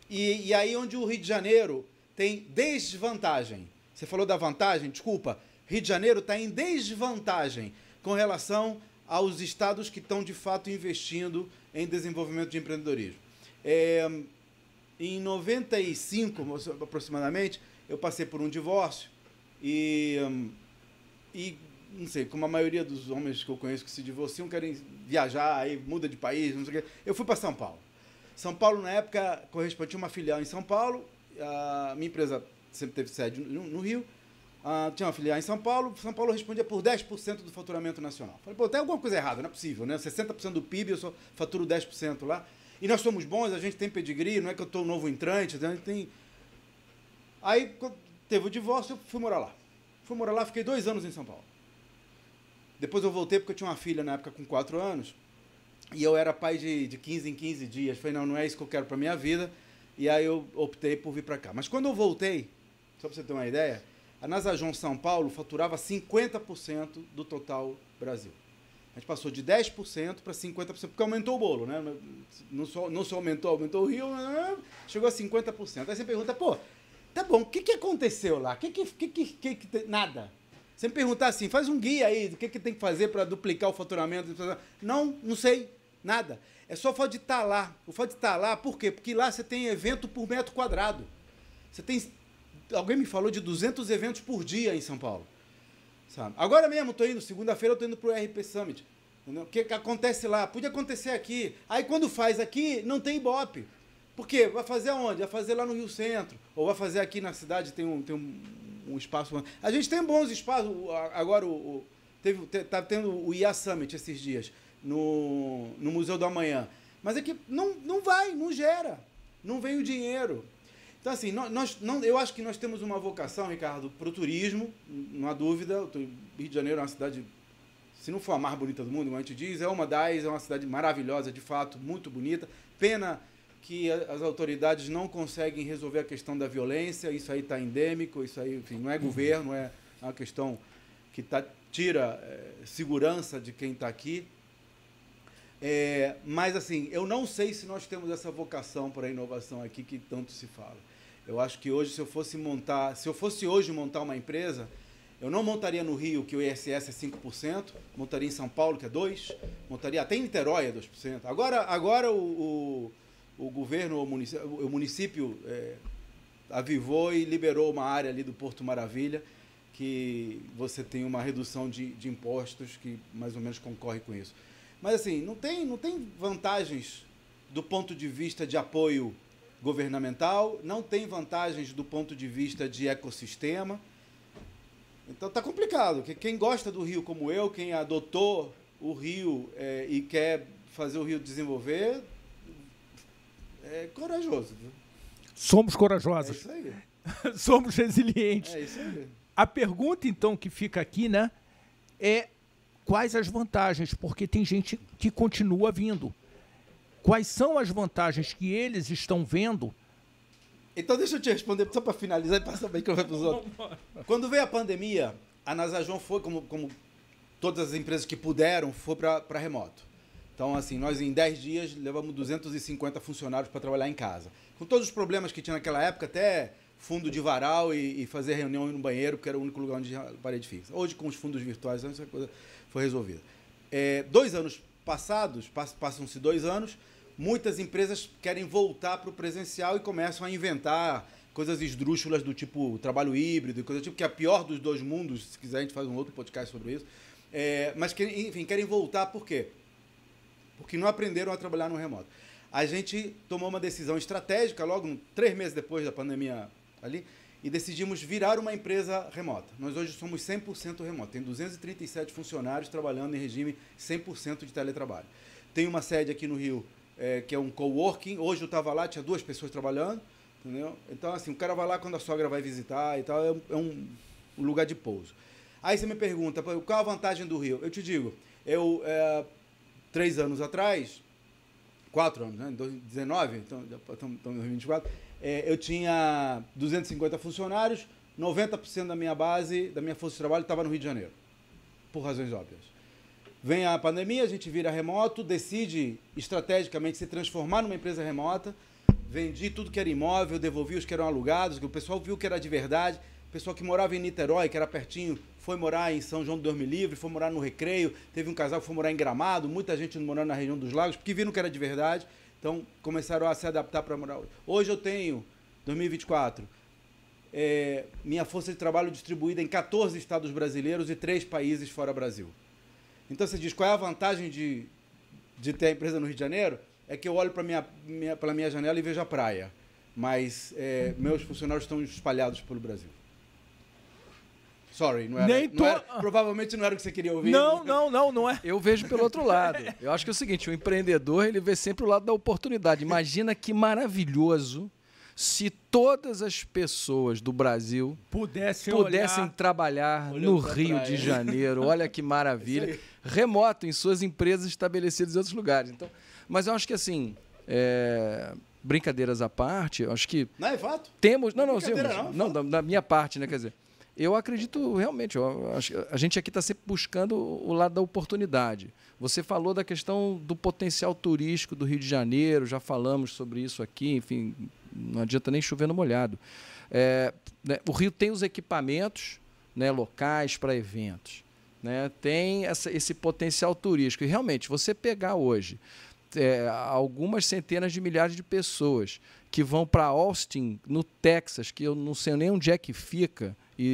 E, e aí onde o Rio de Janeiro tem desvantagem. Você falou da vantagem, desculpa. Rio de Janeiro está em desvantagem com relação aos estados que estão de fato investindo em desenvolvimento de empreendedorismo. É, em 95, aproximadamente, eu passei por um divórcio e, hum, e não sei, como a maioria dos homens que eu conheço que se divorciam querem viajar, aí muda de país, não sei o quê. Eu fui para São Paulo. São Paulo, na época, correspondia uma filial em São Paulo, a minha empresa sempre teve sede no, no Rio, ah, tinha uma filial em São Paulo, São Paulo respondia por 10% do faturamento nacional. Falei, pô, tem alguma coisa errada, não é possível, né? 60% do PIB, eu só faturo 10% lá. E nós somos bons, a gente tem pedigree, não é que eu estou novo entrante, a né? gente tem... Aí teve o divórcio, eu fui morar lá. Fui morar lá, fiquei dois anos em São Paulo. Depois eu voltei porque eu tinha uma filha na época com 4 anos. E eu era pai de, de 15 em 15 dias. Falei, não, não é isso que eu quero para minha vida. E aí eu optei por vir para cá. Mas quando eu voltei, só para você ter uma ideia, a Nasajon São Paulo faturava 50% do total Brasil. A gente passou de 10% para 50%, porque aumentou o bolo, né? Não só, não só aumentou, aumentou o Rio, né? chegou a 50%. Aí você pergunta, pô, tá bom, o que, que aconteceu lá? Que que, que, que, que, nada. Você me perguntar assim, faz um guia aí do que, que tem que fazer para duplicar o faturamento. Não, não sei, nada. É só o fato de estar tá lá. O fato de estar tá lá, por quê? Porque lá você tem evento por metro quadrado. Você tem alguém me falou de 200 eventos por dia em São Paulo. Sabe? Agora mesmo estou indo, segunda-feira eu estou indo para o RP Summit. O que, que acontece lá? Podia acontecer aqui. Aí quando faz aqui, não tem ibope. Por quê? Vai fazer aonde? Vai fazer lá no Rio Centro. Ou vai fazer aqui na cidade, tem um, tem um, um espaço. A gente tem bons espaços. Agora, o, o teve, tá tendo o IA Summit esses dias, no, no Museu do Amanhã. Mas é que não, não vai, não gera. Não vem o dinheiro. Então, assim, nós, não, eu acho que nós temos uma vocação, Ricardo, para o turismo, não há dúvida. O Rio de Janeiro é uma cidade, se não for a mais bonita do mundo, como a gente diz, é uma das, é uma cidade maravilhosa, de fato, muito bonita. Pena que as autoridades não conseguem resolver a questão da violência, isso aí está endêmico, isso aí, enfim, não é uhum. governo, é, é uma questão que tá, tira é, segurança de quem está aqui. É, mas, assim, eu não sei se nós temos essa vocação para a inovação aqui que tanto se fala. Eu acho que hoje, se eu fosse montar, se eu fosse hoje montar uma empresa, eu não montaria no Rio, que o ISS é 5%, montaria em São Paulo, que é 2%, montaria até em Niterói, é 2%. Agora, agora o, o, o governo, o município, o município é, avivou e liberou uma área ali do Porto Maravilha, que você tem uma redução de, de impostos que mais ou menos concorre com isso. Mas assim, não tem, não tem vantagens do ponto de vista de apoio governamental, não tem vantagens do ponto de vista de ecossistema. Então tá complicado. Quem gosta do rio como eu, quem adotou o rio é, e quer fazer o rio desenvolver, é corajoso. Somos corajosos. É isso aí. Somos resilientes. É isso aí. A pergunta então que fica aqui, né, é quais as vantagens? Porque tem gente que continua vindo. Quais são as vantagens que eles estão vendo? Então deixa eu te responder só para finalizar e passar bem que eu para os outros. Quando veio a pandemia, a Nasajon foi, como, como todas as empresas que puderam, foi para remoto. Então, assim, nós em 10 dias levamos 250 funcionários para trabalhar em casa. Com todos os problemas que tinha naquela época, até fundo de varal e, e, fazer reunião no banheiro, que era o único lugar onde tinha parede fixa. Hoje, com os fundos virtuais, essa coisa foi resolvida. É, dois anos passados, passam-se dois anos, muitas empresas querem voltar para o presencial e começam a inventar coisas esdrúxulas do tipo trabalho híbrido e coisa do tipo, que é a pior dos dois mundos. Se quiser, a gente faz um outro podcast sobre isso. É, mas, que, enfim, querem voltar por quê? Porque não aprenderam a trabalhar no remoto. A gente tomou uma decisão estratégica logo três meses depois da pandemia ali e decidimos virar uma empresa remota. Nós hoje somos 100% remoto. Tem 237 funcionários trabalhando em regime 100% de teletrabalho. Tem uma sede aqui no Rio é, que é um coworking. Hoje eu estava lá, tinha duas pessoas trabalhando, entendeu? Então, assim, o cara vai lá quando a sogra vai visitar e tal, é, um, é um lugar de pouso. Aí você me pergunta, qual a vantagem do Rio? Eu te digo, eu, é, três anos atrás, quatro anos, né? Então, tá, em 2019, então, estamos em 2024, é, eu tinha 250 funcionários, 90% da minha base, da minha força de trabalho estava no Rio de Janeiro, por razões óbvias. Vem a pandemia, a gente vira remoto, decide estrategicamente se transformar numa empresa remota. Vendi tudo que era imóvel, devolvi os que eram alugados, que o pessoal viu que era de verdade. O pessoal que morava em Niterói, que era pertinho, foi morar em São João do Dorme Livre, foi morar no Recreio. Teve um casal que foi morar em Gramado, muita gente morando na região dos lagos, porque viram que era de verdade. Então começaram a se adaptar para morar. Hoje eu tenho, 2024, é, eh, minha força de trabalho distribuída em 14 estados brasileiros e 3 países fora Brasil. Então você diz, qual é a vantagem de, de ter a empresa no Rio de Janeiro? É que eu olho para minha, minha, pela minha janela e vejo a praia. Mas é, meus funcionários estão espalhados pelo Brasil. Sorry, não era, Nem tô... não era, Provavelmente não era o que você queria ouvir. Não, não, não, não é. Eu vejo pelo outro lado. Eu acho que é o seguinte: o empreendedor ele vê sempre o lado da oportunidade. Imagina que maravilhoso se todas as pessoas do Brasil pudessem, pudessem olhar, trabalhar no Rio de Janeiro. Olha que maravilha. Remoto, em suas empresas estabelecidas em outros lugares. Então, mas eu acho que assim. É brincadeiras à parte, acho que. Não é fato? Temos. Não, não, é não, não é da, minha parte, né? Quer dizer, eu acredito realmente, eu, a gente aqui está sempre buscando o lado da oportunidade. Você falou da questão do potencial turístico do Rio de Janeiro, já falamos sobre isso aqui, enfim, não adianta nem chover no molhado. É, né, o Rio tem os equipamentos né, locais para eventos, né, tem essa, esse potencial turístico. E realmente, você pegar hoje é, algumas centenas de milhares de pessoas que vão para Austin, no Texas, que eu não sei nem onde é que fica, e,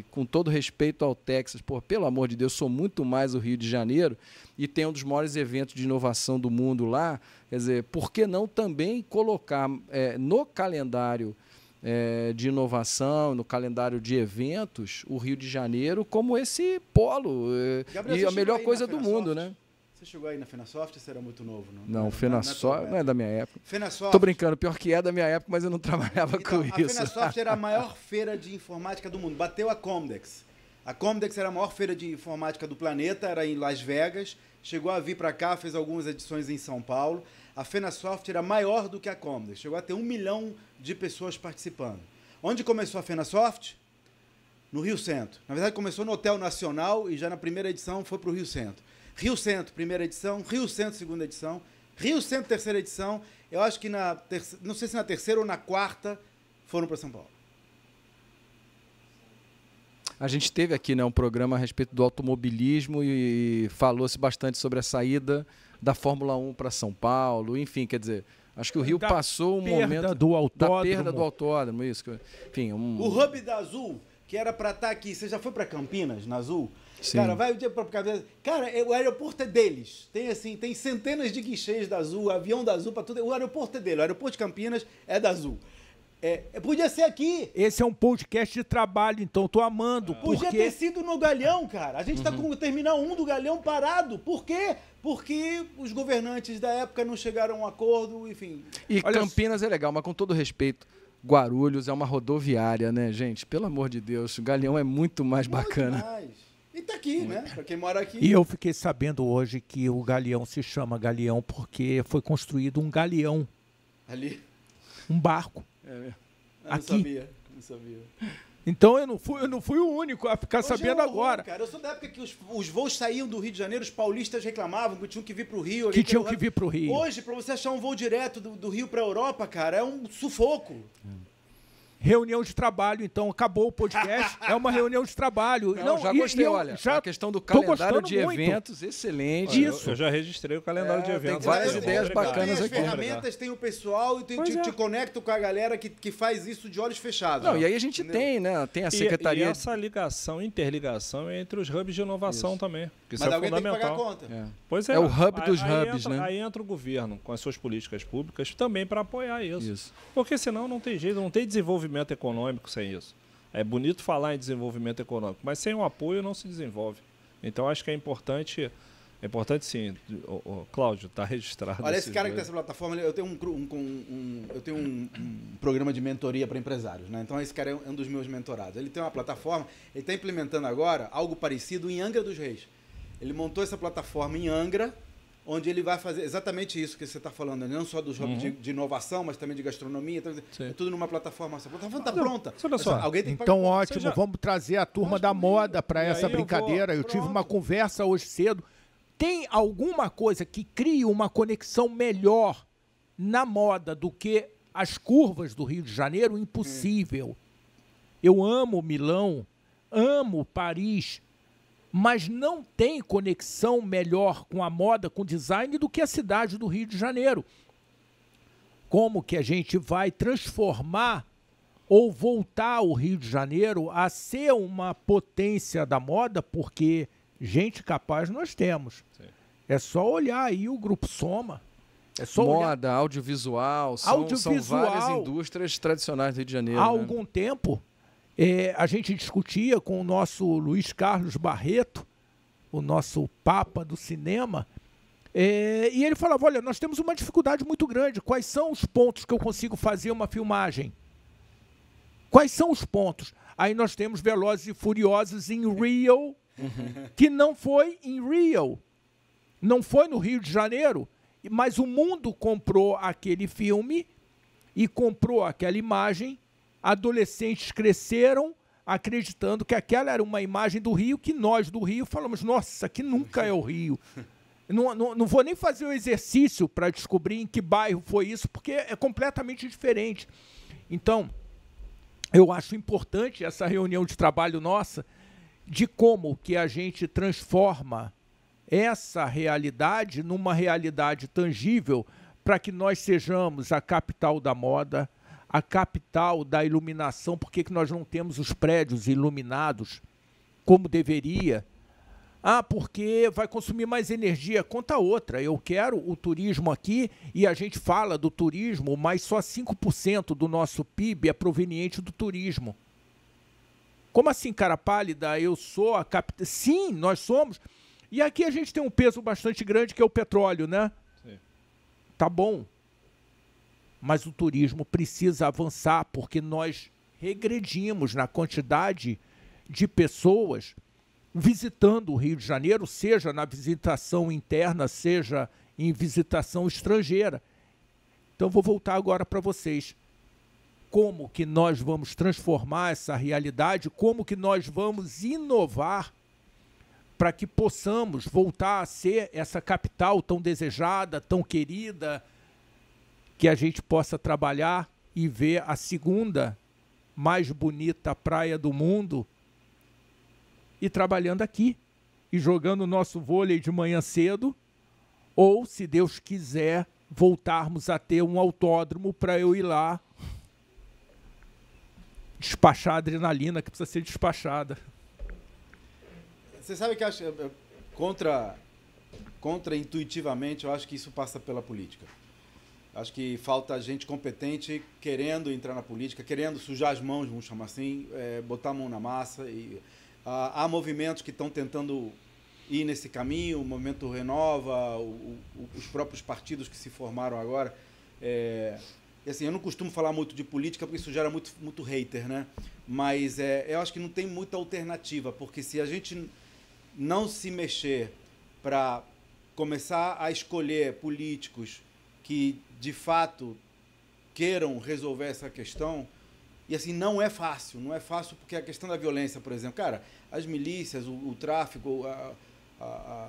e, com todo respeito ao Texas, por pelo amor de Deus, sou muito mais o Rio de Janeiro e tem um dos maiores eventos de inovação do mundo lá. Quer dizer, por que não também colocar é, no calendário é, de inovação, no calendário de eventos, o Rio de Janeiro como esse polo é, Gabriel, e a melhor coisa do mundo, né? Você chegou aí na Fenasoft ou era muito novo? Não, não, não Fenasoft não, é, é da minha época. Fenasoft. Tô brincando, pior que é da minha época, mas eu não trabalhava então, com a isso. A Fenasoft era a maior feira de informática do mundo. Bateu a Comdex. A Comdex era a maior feira de informática do planeta, era em Las Vegas. Chegou a vir para cá, fez algumas edições em São Paulo. A Fenasoft era maior do que a Comdex. Chegou a ter um milhão de pessoas participando. Onde começou a Fenasoft? no Rio Centro. Na verdade, começou no Hotel Nacional e já na primeira edição foi para o Rio Centro. Rio Centro, primeira edição, Rio Centro, segunda edição, Rio Centro, terceira edição. Eu acho que na terceira, não sei se na terceira ou na quarta foram para São Paulo. A gente teve aqui né, um programa a respeito do automobilismo e falou-se bastante sobre a saída da Fórmula 1 para São Paulo, enfim, quer dizer, Acho que o Rio da passou um momento do autódromo. da perda do autódromo, isso. Enfim, um... O hub da Azul que era para estar tá aqui. Você já foi para Campinas, na Azul? Sim. Cara, vai o dia para Campinas. Cara, é, o aeroporto é deles. Tem assim, tem centenas de guichês da Azul, avião da Azul para tudo. O aeroporto é dele. O aeroporto de Campinas é da Azul. É, é podia ser aqui. Esse é um podcast de trabalho, então tô amando. Porque... Podia ter sido no Galhão, cara. A gente tá uhum. com o terminal 1 do Galhão parado. Por quê? Porque os governantes da época não chegaram a um acordo, enfim. E Olha, Campinas é legal, mas com todo respeito Guarulhos é uma rodoviária, né, gente? Pelo amor de Deus, o Galeão é muito mais muito bacana. Mais. E tá aqui, né? Pra quem mora aqui. E eu fiquei sabendo hoje que o Galeão se chama Galeão porque foi construído um galeão. Ali. Um barco. É. Eu aqui. não sabia, não sabia. Então eu não fui, eu não fui o único a ficar Hoje sabendo é horror, agora. Cara, eu sou da época que os, os, voos saíam do Rio de Janeiro, os paulistas reclamavam que tinham que vir para o Rio. Que tinham que vir para o Rio. Hoje, para você achar um voo direto do, do Rio para a Europa, cara, é um sufoco. Hum reunião de trabalho, então acabou o podcast, é uma reunião de trabalho. Não, não já gostei, e olha, já a questão do calendário de muito. eventos, excelente. Isso. Eu já registrei o calendário é, de eventos. Tem várias ideias bacanas aqui. Tem as ferramentas, tem o pessoal e tem, te, é. te conecta com a galera que, que faz isso de olhos fechados. Não, né? e aí a gente Entendeu? tem, né? Tem a secretaria. E, e essa ligação, interligação entre os hubs de inovação isso. também. Que Mas isso é fundamental. conta. É. Pois é. É o hub dos aí, hubs, entra, né? Aí entra o governo com as suas políticas públicas também para apoiar isso. isso. Porque senão não tem jeito, não tem desenvolvimento desenvolvimento econômico sem isso. É bonito falar em desenvolvimento econômico, mas sem o apoio não se desenvolve. Então acho que é importante é importante sim, o, o Cláudio, está registrado. Olha, esse cara dois. que tem tá essa plataforma, eu tenho um, um, um eu tenho um, um, programa de mentoria para empresários, né? Então esse cara é, é um dos meus mentorados. Ele tem uma plataforma, ele está implementando agora algo parecido em Angra dos Reis. Ele montou essa plataforma em Angra, onde ele vai fazer exatamente isso que você está falando, né? não só dos jogos uhum. de, de, inovação, mas também de gastronomia. é tudo numa plataforma. Essa plataforma está pronta. Olha assim, só. Alguém tem então, pagar. ótimo. Já... Vamos trazer a turma da moda para essa brincadeira. Eu, vou... eu tive uma conversa hoje cedo. Tem alguma coisa que cria uma conexão melhor na moda do que as curvas do Rio de Janeiro? Impossível. Hum. Eu amo Milão, amo Paris, mas não tem conexão melhor com a moda, com o design do que a cidade do Rio de Janeiro. Como que a gente vai transformar ou voltar o Rio de Janeiro a ser uma potência da moda, porque gente capaz nós temos. Sim. É só olhar aí o Grupo Soma. É só Moda, olhar... audiovisual, são, audiovisual, são várias indústrias tradicionais do Rio de Janeiro. Há né? algum tempo é, a gente discutia com o nosso Luiz Carlos Barreto, o nosso Papa do cinema, é, e ele falava: olha, nós temos uma dificuldade muito grande. Quais são os pontos que eu consigo fazer uma filmagem? Quais são os pontos? Aí nós temos Velozes e Furiosos em Rio, que não foi em Rio, não foi no Rio de Janeiro, mas o mundo comprou aquele filme e comprou aquela imagem adolescentes cresceram acreditando que aquela era uma imagem do Rio, que nós do Rio falamos, nossa, que nunca é o Rio. não, não, não vou nem fazer o exercício para descobrir em que bairro foi isso, porque é completamente diferente. Então, eu acho importante essa reunião de trabalho nossa de como que a gente transforma essa realidade numa realidade tangível para que nós sejamos a capital da moda, a capital da iluminação, por que, que nós não temos os prédios iluminados como deveria? Ah, porque vai consumir mais energia. Conta outra, eu quero o turismo aqui e a gente fala do turismo, mas só 5% do nosso PIB é proveniente do turismo. Como assim, cara pálida? Eu sou a capital. Sim, nós somos. E aqui a gente tem um peso bastante grande que é o petróleo, né? Sim. Tá bom mas o turismo precisa avançar porque nós regredimos na quantidade de pessoas visitando o Rio de Janeiro, seja na visitação interna, seja em visitação estrangeira. Então vou voltar agora para vocês. Como que nós vamos transformar essa realidade? Como que nós vamos inovar para que possamos voltar a ser essa capital tão desejada, tão querida, que a gente possa trabalhar e ver a segunda mais bonita praia do mundo e trabalhando aqui e jogando o nosso vôlei de manhã cedo, ou se Deus quiser, voltarmos a ter um autódromo para eu ir lá despachar a adrenalina que precisa ser despachada. Você sabe que acho, contra contra intuitivamente, eu acho que isso passa pela política. Acho que falta gente competente querendo entrar na política, querendo sujar as mãos, vamos chamar assim, é, botar a mão na massa. E, ah, há movimentos que estão tentando ir nesse caminho, o Movimento Renova, o, o, os próprios partidos que se formaram agora. É, assim, eu não costumo falar muito de política porque isso gera muito, muito hater, né? Mas é, eu acho que não tem muita alternativa, porque se a gente não se mexer para começar a escolher políticos que de fato queiram resolver essa questão. E assim, não é fácil, não é fácil porque a questão da violência, por exemplo, cara, as milícias, o, o tráfico, a, a, a,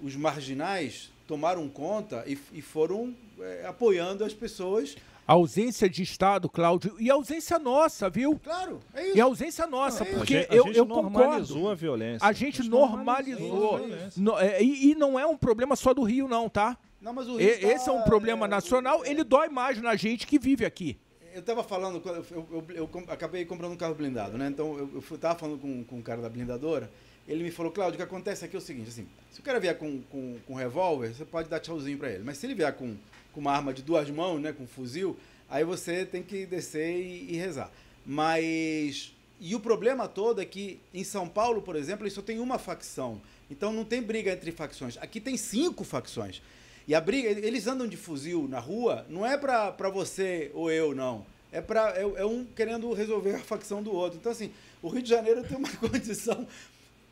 os marginais tomaram conta e, e foram é, apoiando as pessoas. A ausência de Estado, Cláudio, e a ausência nossa, viu? Claro, é isso. E a ausência nossa, é porque gente, eu, eu concordo. A gente normalizou a violência. A gente, a gente normalizou. normalizou. A no, é, e, e não é um problema só do Rio, não, tá? Não, mas o e, tá... Esse é um problema é, nacional, é. ele dói mais na gente que vive aqui. Eu estava falando, eu, eu, eu, acabei comprando um carro blindado, né? Então eu, estava falando com, com um cara da blindadora, ele me falou, Cláudio, o que acontece aqui é o seguinte, assim, se o cara vier com, com, com um revólver, você pode dar tchauzinho para ele. Mas se ele vier com, com uma arma de duas mãos, né, com um fuzil, aí você tem que descer e, e rezar. Mas e o problema todo é que em São Paulo, por exemplo, ele só tem uma facção. Então não tem briga entre facções. Aqui tem cinco facções. E a briga, eles andam de fuzil na rua, não é pra, pra você ou eu, não. É, pra, é, é um querendo resolver a facção do outro. Então, assim, o Rio de Janeiro tem uma condição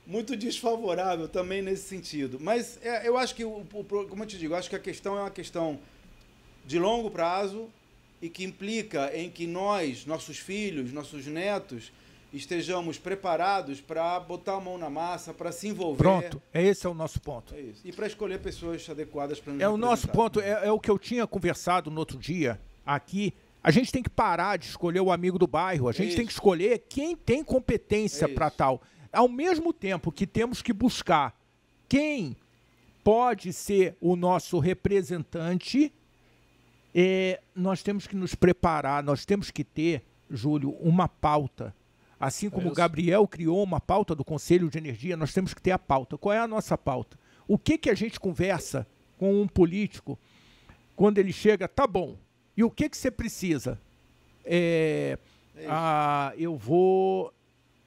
muito desfavorável também nesse sentido. Mas é, eu acho que, o, o, como eu te digo, eu acho que a questão é uma questão de longo prazo e que implica em que nós, nossos filhos, nossos netos, estejamos preparados para botar a mão na massa, para se envolver. Pronto, é esse é o nosso ponto. É e para escolher pessoas adequadas para nos É o nosso ponto, é, é, o que eu tinha conversado no outro dia aqui. A gente tem que parar de escolher o amigo do bairro, a gente é tem que escolher quem tem competência é para tal. Ao mesmo tempo que temos que buscar quem pode ser o nosso representante, é, nós temos que nos preparar, nós temos que ter, Júlio, uma pauta Assim como o Gabriel criou uma pauta do Conselho de Energia, nós temos que ter a pauta. Qual é a nossa pauta? O que, que a gente conversa com um político quando ele chega, tá bom, e o que, que você precisa? É, é ah, eu vou.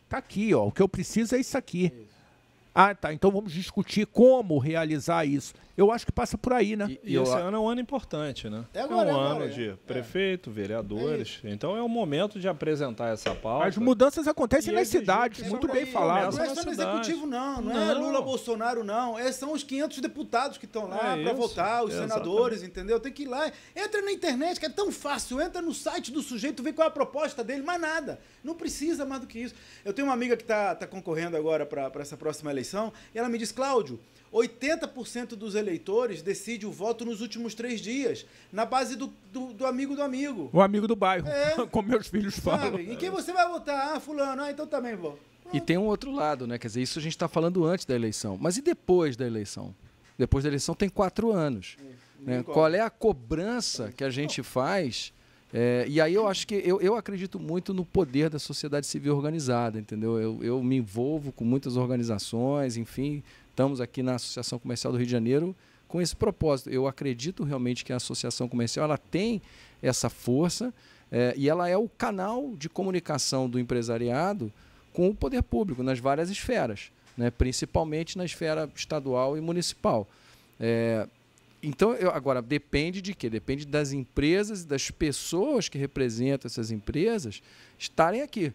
Tá aqui, ó. O que eu preciso é isso aqui. É isso. Ah, tá. Então vamos discutir como realizar isso. Eu acho que passa por aí, né? E, e esse ano é um ano importante, né? É, é agora, é um é agora, ano de prefeito, é. vereadores. É então é o momento de apresentar essa pauta. As mudanças acontecem e nas cidades, muito bem falado. Não é só no executivo, não. Não, não. é Lula, Bolsonaro, não. É, são os 500 deputados que estão lá para votar, os senadores, entendeu? Tem que ir lá. Entra na internet, que é tão fácil. Entra no site do sujeito, vê qual é a proposta dele, mas nada. Não precisa mais do que isso. Eu tenho uma amiga que está tá concorrendo agora para essa próxima eleição e ela me diz, Cláudio, 80% dos eleitores decide o voto nos últimos três dias, na base do, do, do amigo do amigo. O amigo do bairro, é. como meus filhos Sabe? falam. Em quem você vai votar? Ah, fulano, ah, então também vou. E ah. tem um outro lado, né? Quer dizer, isso a gente está falando antes da eleição. Mas e depois da eleição? Depois da eleição tem quatro anos. Hum, né? Qual é a cobrança que a gente faz? É, e aí eu acho que eu, eu acredito muito no poder da sociedade civil organizada, entendeu? Eu, eu me envolvo com muitas organizações, enfim, Estamos aqui na Associação Comercial do Rio de Janeiro com esse propósito. Eu acredito realmente que a associação comercial ela tem essa força é, e ela é o canal de comunicação do empresariado com o poder público nas várias esferas, né? principalmente na esfera estadual e municipal. É, então, eu, agora, depende de quê? Depende das empresas e das pessoas que representam essas empresas estarem aqui.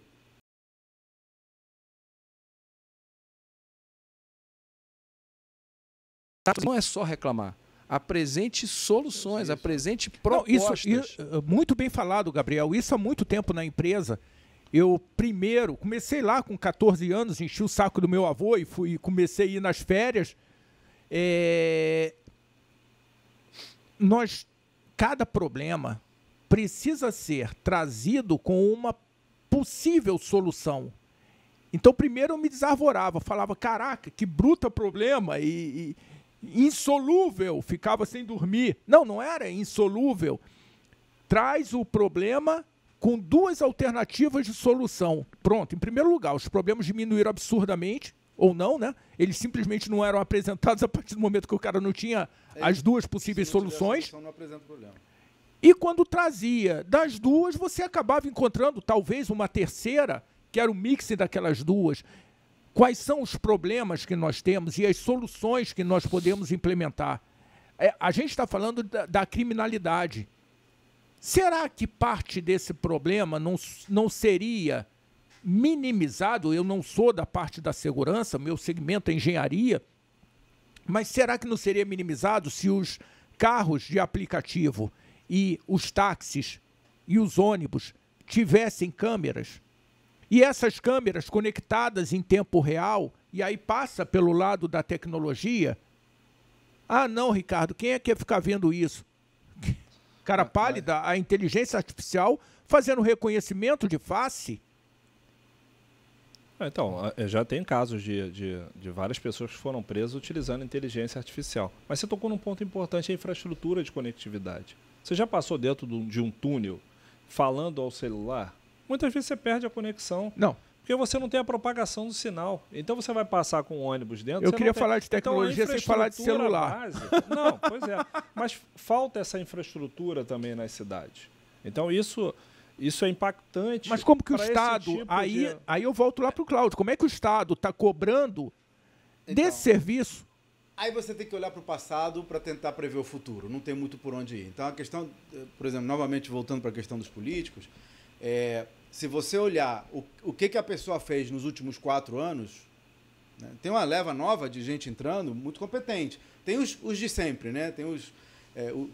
Tá, não é só reclamar. Apresente soluções, apresente propostas. Não, isso, isso, eh, muito bem falado, Gabriel. Isso há muito tempo na empresa. Eu primeiro comecei lá com 14 anos, enchi o saco do meu avô e fui comecei a ir nas férias. É... Nós cada problema precisa ser trazido com uma possível solução. Então primeiro eu me desarvorava, falava caraca que bruta problema e, e insolúvel, ficava sem dormir. Não, não era insolúvel. Traz o problema com duas alternativas de solução. Pronto, em primeiro lugar, os problemas diminuíram absurdamente, ou não, né? Eles simplesmente não eram apresentados a partir do momento que o cara não tinha é, as duas possíveis soluções. Solução, e quando trazia das duas, você acabava encontrando talvez uma terceira, que era o mix daquelas duas quais são os problemas que nós temos e as soluções que nós podemos implementar. É, a gente está falando da, da, criminalidade. Será que parte desse problema não, não seria minimizado? Eu não sou da parte da segurança, meu segmento é engenharia, mas será que não seria minimizado se os carros de aplicativo e os táxis e os ônibus tivessem câmeras? E essas câmeras conectadas em tempo real, e aí passa pelo lado da tecnologia. Ah, não, Ricardo, quem é que ia ficar vendo isso? Cara pálida, a inteligência artificial fazendo reconhecimento de face. Ah, então, ah, já tem casos de, de, de, várias pessoas que foram presas utilizando inteligência artificial. Mas você tocou num ponto importante, a infraestrutura de conectividade. Você já passou dentro de um túnel falando ao celular? muitas vezes você perde a conexão. Não. Porque você não tem a propagação do sinal. Então você vai passar com o ônibus dentro. Eu queria falar de então, tecnologia então, sem falar de celular. Base, não, pois é. Mas falta essa infraestrutura também nas cidades. Então isso isso é impactante. Mas como que o Estado. Tipo aí, de... aí eu volto lá para o Cláudio. Como é que o Estado está cobrando então, desse serviço? Aí você tem que olhar para o passado para tentar prever o futuro. Não tem muito por onde ir. Então a questão, eh, por exemplo, novamente voltando para a questão dos políticos, é, se você olhar o, o que, que a pessoa fez nos últimos quatro anos, né? tem uma leva nova de gente entrando muito competente. Tem os, os de sempre, né? Tem os. É, o,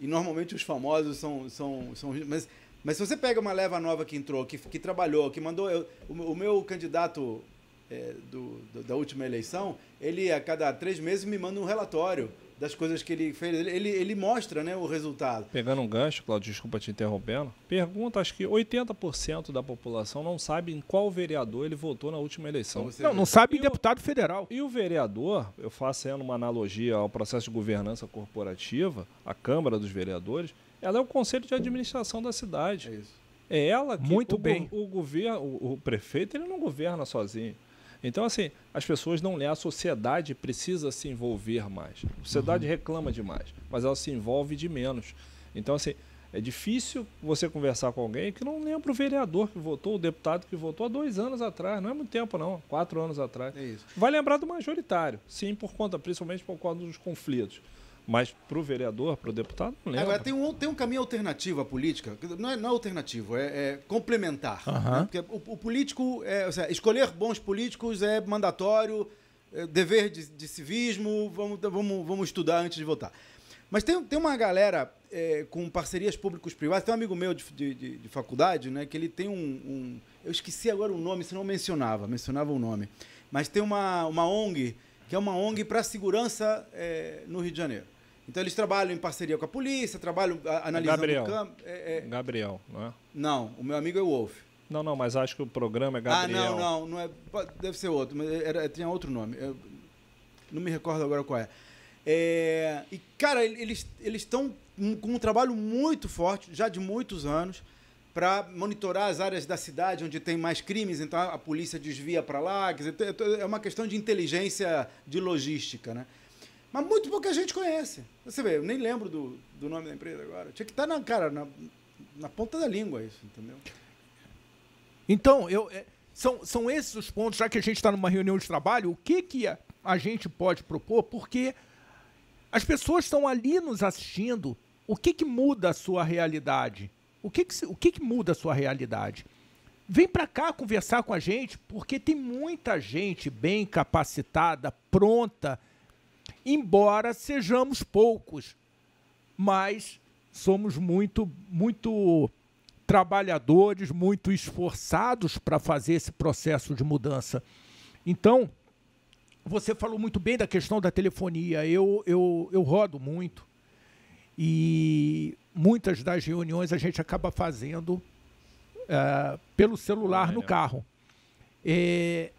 e normalmente os famosos são. são, são mas, mas se você pega uma leva nova que entrou, que, que trabalhou, que mandou. Eu, o, o meu candidato é, do, do, da última eleição, ele a cada três meses me manda um relatório das coisas que ele fez. Ele, ele, ele mostra né, o resultado. Pegando um gancho, Claudio, desculpa te interrompendo. Pergunta, acho que 80% da população não sabe em qual vereador ele votou na última eleição. Então não, não, sabe em deputado federal. E o vereador, eu faço aí uma analogia ao processo de governança corporativa, a Câmara dos Vereadores, ela é o conselho de administração da cidade. É isso. É ela que Muito o, bem. o, o governo, o, o prefeito, ele não governa sozinho. Então, assim, as pessoas não leem. Né, a sociedade precisa se envolver mais. A sociedade uhum. reclama demais, mas ela se envolve de menos. Então, assim, é difícil você conversar com alguém que não lembra o vereador que votou, o deputado que votou há dois anos atrás, não é muito tempo, não, quatro anos atrás. É Vai lembrar do majoritário, sim, por conta, principalmente por conta dos conflitos. Mas para o vereador, para o deputado, não lembro. Agora, tem um, tem um caminho alternativo à política. Não é, não é alternativo, é, é complementar. Né? Porque o, o político, é, seja, escolher bons políticos é mandatório, é dever de, de, civismo, vamos, vamos, vamos estudar antes de votar. Mas tem, tem uma galera é, com parcerias públicos-privadas. Tem um amigo meu de, de, de, faculdade, né, que ele tem um, um. Eu esqueci agora o nome, se não mencionava, mencionava o nome. Mas tem uma, uma ONG, que é uma ONG para segurança é, no Rio de Janeiro. Então eles trabalham em parceria com a polícia, trabalham analisando Gabriel. o campo. É, é... Gabriel, não é? Não, o meu amigo é o Wolf. Não, não, mas acho que o programa é ah, Gabriel. Ah, não, não, não é. Deve ser outro, mas era, tinha outro nome. Eu não me recordo agora qual é. é e, cara, eles estão com um trabalho muito forte, já de muitos anos, para monitorar as áreas da cidade onde tem mais crimes, então a polícia desvia para lá. Quer dizer, é, é uma questão de inteligência de logística, né? Mas muito pouca gente conhece. Você vê, eu nem lembro do, do nome da empresa agora. Tinha que estar tá na cara, na, na ponta da língua isso, entendeu? Então, eu, é, são, são esses os pontos, já que a gente está numa reunião de trabalho, o que, que a, a gente pode propor? Porque as pessoas estão ali nos assistindo. O que, que muda a sua realidade? O que, que, o que, que muda a sua realidade? Vem para cá conversar com a gente, porque tem muita gente bem capacitada, pronta embora sejamos poucos, mas somos muito, muito trabalhadores, muito esforçados para fazer esse processo de mudança. Então, você falou muito bem da questão da telefonia. Eu, eu, eu rodo muito e muitas das reuniões a gente acaba fazendo eh, pelo celular é no carro. É,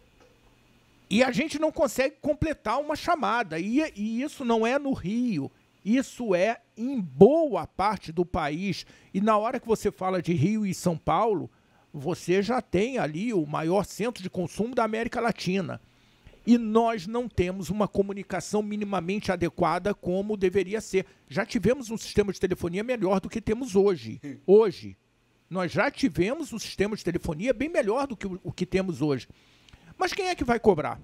e a gente não consegue completar uma chamada. E, e isso não é no Rio. Isso é em boa parte do país. E na hora que você fala de Rio e São Paulo, você já tem ali o maior centro de consumo da América Latina. E nós não temos uma comunicação minimamente adequada como deveria ser. Já tivemos um sistema de telefonia melhor do que temos hoje. Hoje. Nós já tivemos um sistema de telefonia bem melhor do que o que temos hoje. Mas quem é que vai cobrar?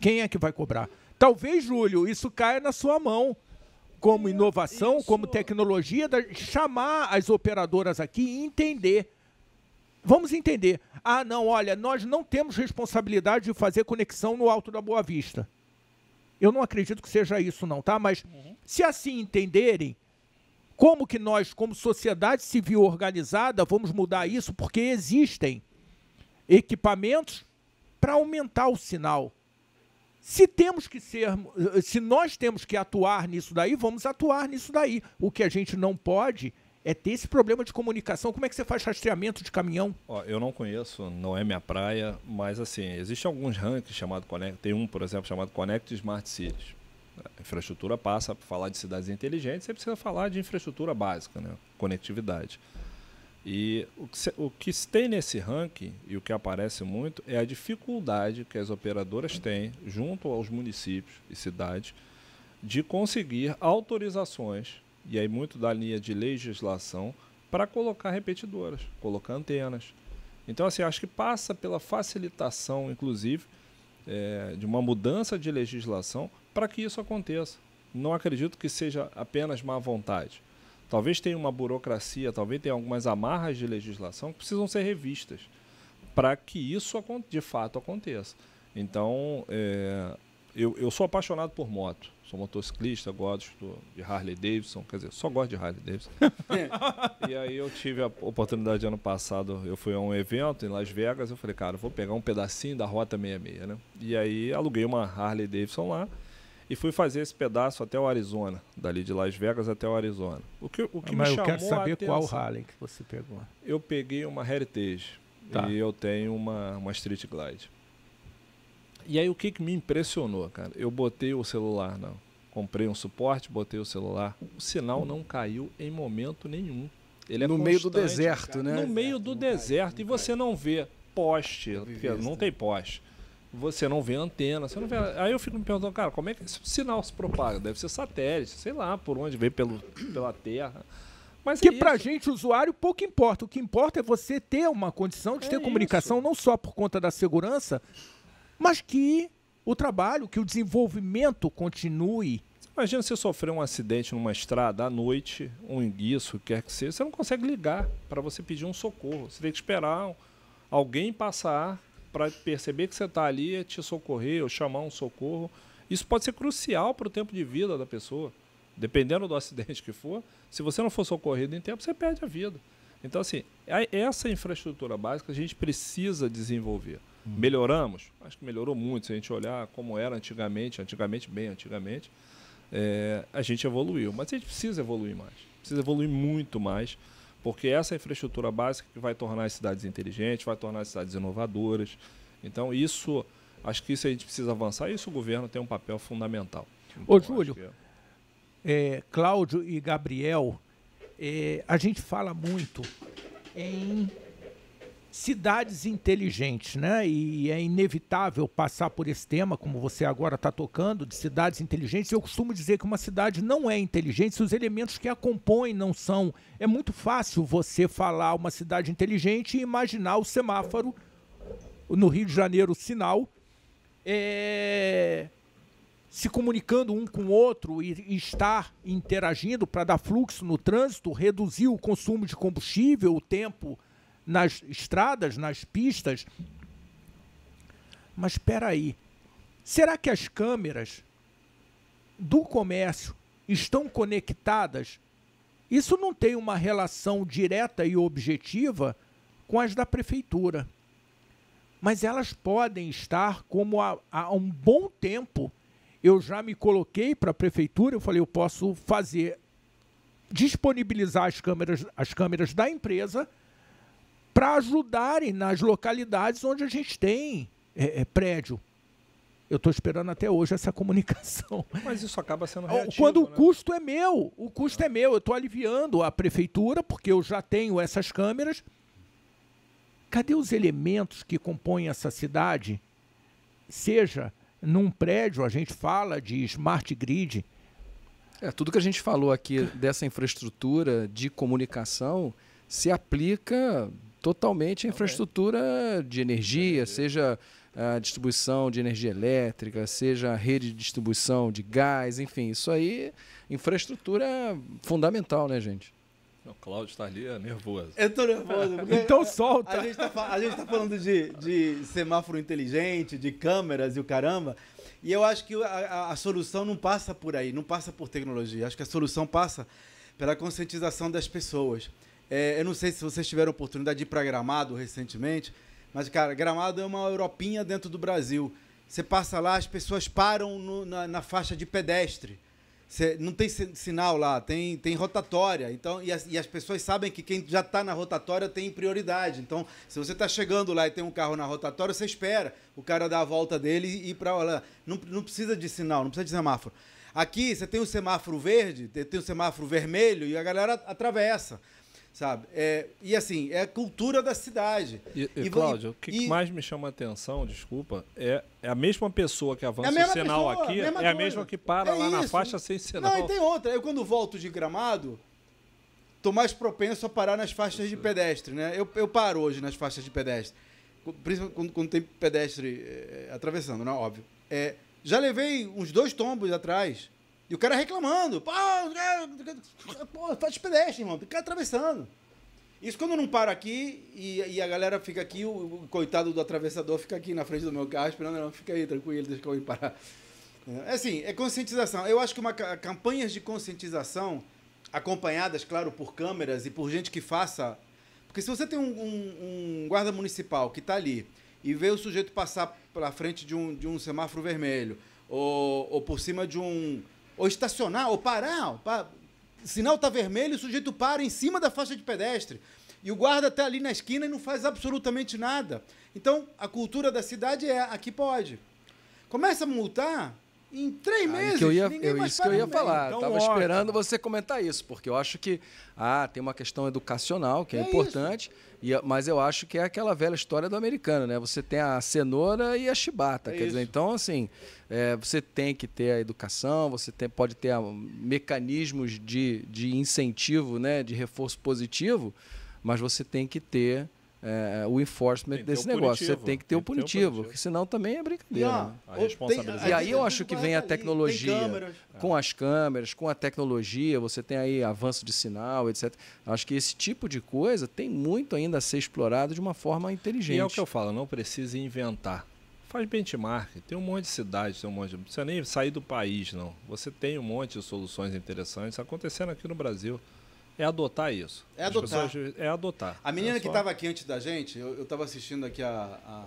Quem é que vai cobrar? Talvez, Júlio, isso caia na sua mão como inovação, Isso. como tecnologia, da, chamar as operadoras aqui e entender. Vamos entender. Ah, não, olha, nós não temos responsabilidade de fazer conexão no alto da Boa Vista. Eu não acredito que seja isso, não, tá? Mas uhum. se assim entenderem, como que nós, como sociedade civil organizada, vamos mudar isso? Porque existem equipamentos para aumentar o sinal. Se temos que ser, se nós temos que atuar nisso daí, vamos atuar nisso daí. O que a gente não pode é ter esse problema de comunicação. Como é que você faz rastreamento de caminhão? Ó, eu não conheço, não é minha praia, mas assim, existem alguns rankings chamados Connect, tem um, por exemplo, chamado Connect Smart Cities. A infraestrutura passa para falar de cidades inteligentes, você precisa falar de infraestrutura básica, né? conectividade. E o que, o que tem nesse ranking e o que aparece muito é a dificuldade que as operadoras têm, junto aos municípios e cidades, de conseguir autorizações, e aí muito da linha de legislação, para colocar repetidoras, colocar antenas. Então, assim, acho que passa pela facilitação, inclusive, é, de uma mudança de legislação para que isso aconteça. Não acredito que seja apenas má vontade Talvez tenha uma burocracia, talvez tenha algumas amarras de legislação que precisam ser revistas para que isso de fato aconteça. Então, é, eu, eu, sou apaixonado por moto. Sou motociclista, gosto de Harley Davidson, quer dizer, só gosto de Harley Davidson. e aí eu tive a oportunidade ano passado, eu fui a um evento em Las Vegas, eu falei, cara, vou pegar um pedacinho da Rota 66, né? E aí aluguei uma Harley Davidson lá e fui fazer esse pedaço até o Arizona, dali de Las Vegas até o Arizona. O que, o que Mas me eu quero saber qual Harley que você pegou. Eu peguei uma Heritage tá. e eu tenho uma, uma Street Glide. E aí o que, que me impressionou, cara? Eu botei o celular, não. Comprei um suporte, botei o celular. O sinal não caiu em momento nenhum. Ele é no meio do deserto, cara, né? No meio do deserto. Cai, e você cai. não vê poste, porque não tem né? poste você não vê antena, você não vê. Aí eu fico me perguntando, cara, como é que esse sinal se propaga? Deve ser satélite, sei lá, por onde vem pelo, pela Terra. Mas que é pra gente, usuário, pouco importa. O que importa é você ter uma condição de é ter comunicação, não só por conta da segurança, mas que o trabalho, que o desenvolvimento continue. Imagina você sofrer um acidente numa estrada à noite, um enguiço, quer que seja, você não consegue ligar para você pedir um socorro. Você tem que esperar alguém passar para perceber que você está ali, é te socorrer ou chamar um socorro. Isso pode ser crucial para o tempo de vida da pessoa. Dependendo do acidente que for, se você não for socorrido em tempo, você perde a vida. Então, assim, essa infraestrutura básica a gente precisa desenvolver. Hum. Melhoramos? Acho que melhorou muito. Se a gente olhar como era antigamente, antigamente, bem antigamente, é, a gente evoluiu. Mas a gente precisa evoluir mais. Precisa evoluir muito mais porque essa é infraestrutura básica que vai tornar as cidades inteligentes, vai tornar as cidades inovadoras. Então, isso, acho que isso a gente precisa avançar e isso o governo tem um papel fundamental. Então, Ô, Júlio, que... é, Cláudio e Gabriel, é, a gente fala muito em cidades inteligentes, né? E é inevitável passar por esse tema, como você agora está tocando, de cidades inteligentes. Eu costumo dizer que uma cidade não é inteligente se os elementos que a compõem não são. É muito fácil você falar uma cidade inteligente e imaginar o semáforo no Rio de Janeiro, o sinal. É, se comunicando um com o outro e estar interagindo para dar fluxo no trânsito, reduzir o consumo de combustível, o tempo nas estradas, nas pistas. Mas espera aí. Será que as câmeras do comércio estão conectadas? Isso não tem uma relação direta e objetiva com as da prefeitura. Mas elas podem estar como há, há um bom tempo. Eu já me coloquei para a prefeitura, eu falei, eu posso fazer disponibilizar as câmeras, as câmeras da empresa para ajudarem nas localidades onde a gente tem é, é, prédio. Eu estou esperando até hoje essa comunicação. Mas isso acaba sendo reativo, Quando o né? custo é meu, o custo é meu. Eu estou aliviando a prefeitura, porque eu já tenho essas câmeras. Cadê os elementos que compõem essa cidade? Seja num prédio, a gente fala de smart grid. É, tudo que a gente falou aqui dessa infraestrutura de comunicação se aplica totalmente a tá infraestrutura de energia, seja a ah, distribuição de energia elétrica, seja a rede de distribuição de gás, enfim, isso aí, infraestrutura fundamental, né, gente? O Cláudio está ali é nervoso. Eu estou nervoso. então solta. A gente está tá falando de, de, semáforo inteligente, de câmeras e o caramba. E eu acho que a, a solução não passa por aí, não passa por tecnologia. Acho que a solução passa pela conscientização das pessoas. É, eu não sei se vocês tiveram oportunidade de ir para Gramado recentemente, mas, cara, Gramado é uma Europinha dentro do Brasil. Você passa lá, as pessoas param no, na, na, faixa de pedestre. Você, não tem sinal lá, tem, tem rotatória. Então, e as, e as pessoas sabem que quem já está na rotatória tem prioridade. Então, se você está chegando lá e tem um carro na rotatória, você espera o cara dar a volta dele e ir para lá. Não, não precisa de sinal, não precisa de semáforo. Aqui você tem o um semáforo verde, tem o um semáforo vermelho e a galera atravessa sabe? É, e assim, é a cultura da cidade. E, e, e Cláudio, o que e, mais me chama a atenção, desculpa, é, é a mesma pessoa que avança é o sinal pessoa, aqui, a é coisa. a mesma é que para é lá isso. na faixa sem sinal. Não, e tem outra. Eu quando volto de gramado, tô mais propenso a parar nas faixas de pedestre, né? Eu, eu paro hoje nas faixas de pedestre. Principalmente quando, quando tem pedestre eh, atravessando, né? Óbvio. É, já levei uns dois tombos atrás e o cara reclamando. Pô, faz pedestre, irmão. fica cara atravessando. Isso quando eu não paro aqui e, e a galera fica aqui, o, o, coitado do atravessador fica aqui na frente do meu carro esperando. Não, fica aí, tranquilo, deixa que eu ir parar. É, é assim, é conscientização. Eu acho que uma, campanhas de conscientização, acompanhadas, claro, por câmeras e por gente que faça. Porque se você tem um, um, um guarda municipal que está ali e vê o sujeito passar pela frente de um, de um semáforo vermelho ou, ou por cima de um, ou estacionar, ou parar. Pra... O sinal está vermelho, o sujeito para em cima da faixa de pedestre. E o guarda está ali na esquina e não faz absolutamente nada. Então, a cultura da cidade é aqui pode. Começa a multar em três ah, meses. Que eu ia, eu, isso que eu ia falar. Então, Estava esperando você comentar isso, porque eu acho que ah, tem uma questão educacional que é, é importante. Isso. E, mas eu acho que é aquela velha história do americano, né? Você tem a cenoura e a chibata. É quer isso. dizer, então, assim, é, você tem que ter a educação, você tem, pode ter a, mecanismos de, de incentivo, né? De reforço positivo, mas você tem que ter é, é, o enforcement desse negócio. Punitivo. Você tem que ter tem o punitivo, porque senão também é brincadeira. né? a responsabilidade. E é aí eu acho que vem a tecnologia. Com as câmeras, com a tecnologia, você tem aí avanço de sinal, etc. Acho que esse tipo de coisa tem muito ainda a ser explorado de uma forma inteligente. E é o que eu falo, não precisa inventar. Faz benchmark, tem um monte de cidades, tem um monte de... Não precisa nem sair do país, não. Você tem um monte de soluções interessantes acontecendo aqui no Brasil. É adotar isso. É adotar. Pessoas, é adotar. A menina é que estava aqui antes da gente, eu estava assistindo aqui a, a,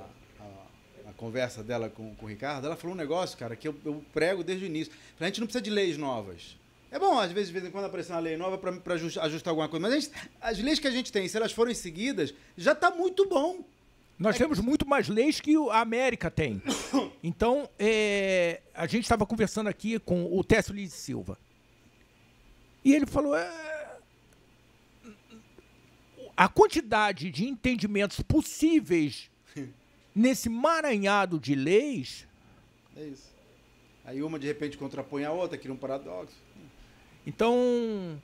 a, a, conversa dela com, com o Ricardo, ela falou um negócio, cara, que eu, eu prego desde o início. A gente não precisa de leis novas. É bom, às vezes, de vez em quando, aparecer uma lei nova para ajustar, ajustar alguma coisa. Mas gente, as leis que a gente tem, se elas forem seguidas, já está muito bom. Nós é temos que... muito mais leis que a América tem. Então, é, a gente estava conversando aqui com o Técio Lins Silva. E ele falou: é, a quantidade de entendimentos possíveis nesse maranhado de leis. É isso. Aí uma de repente contrapõe a outra, cria um paradoxo. Então,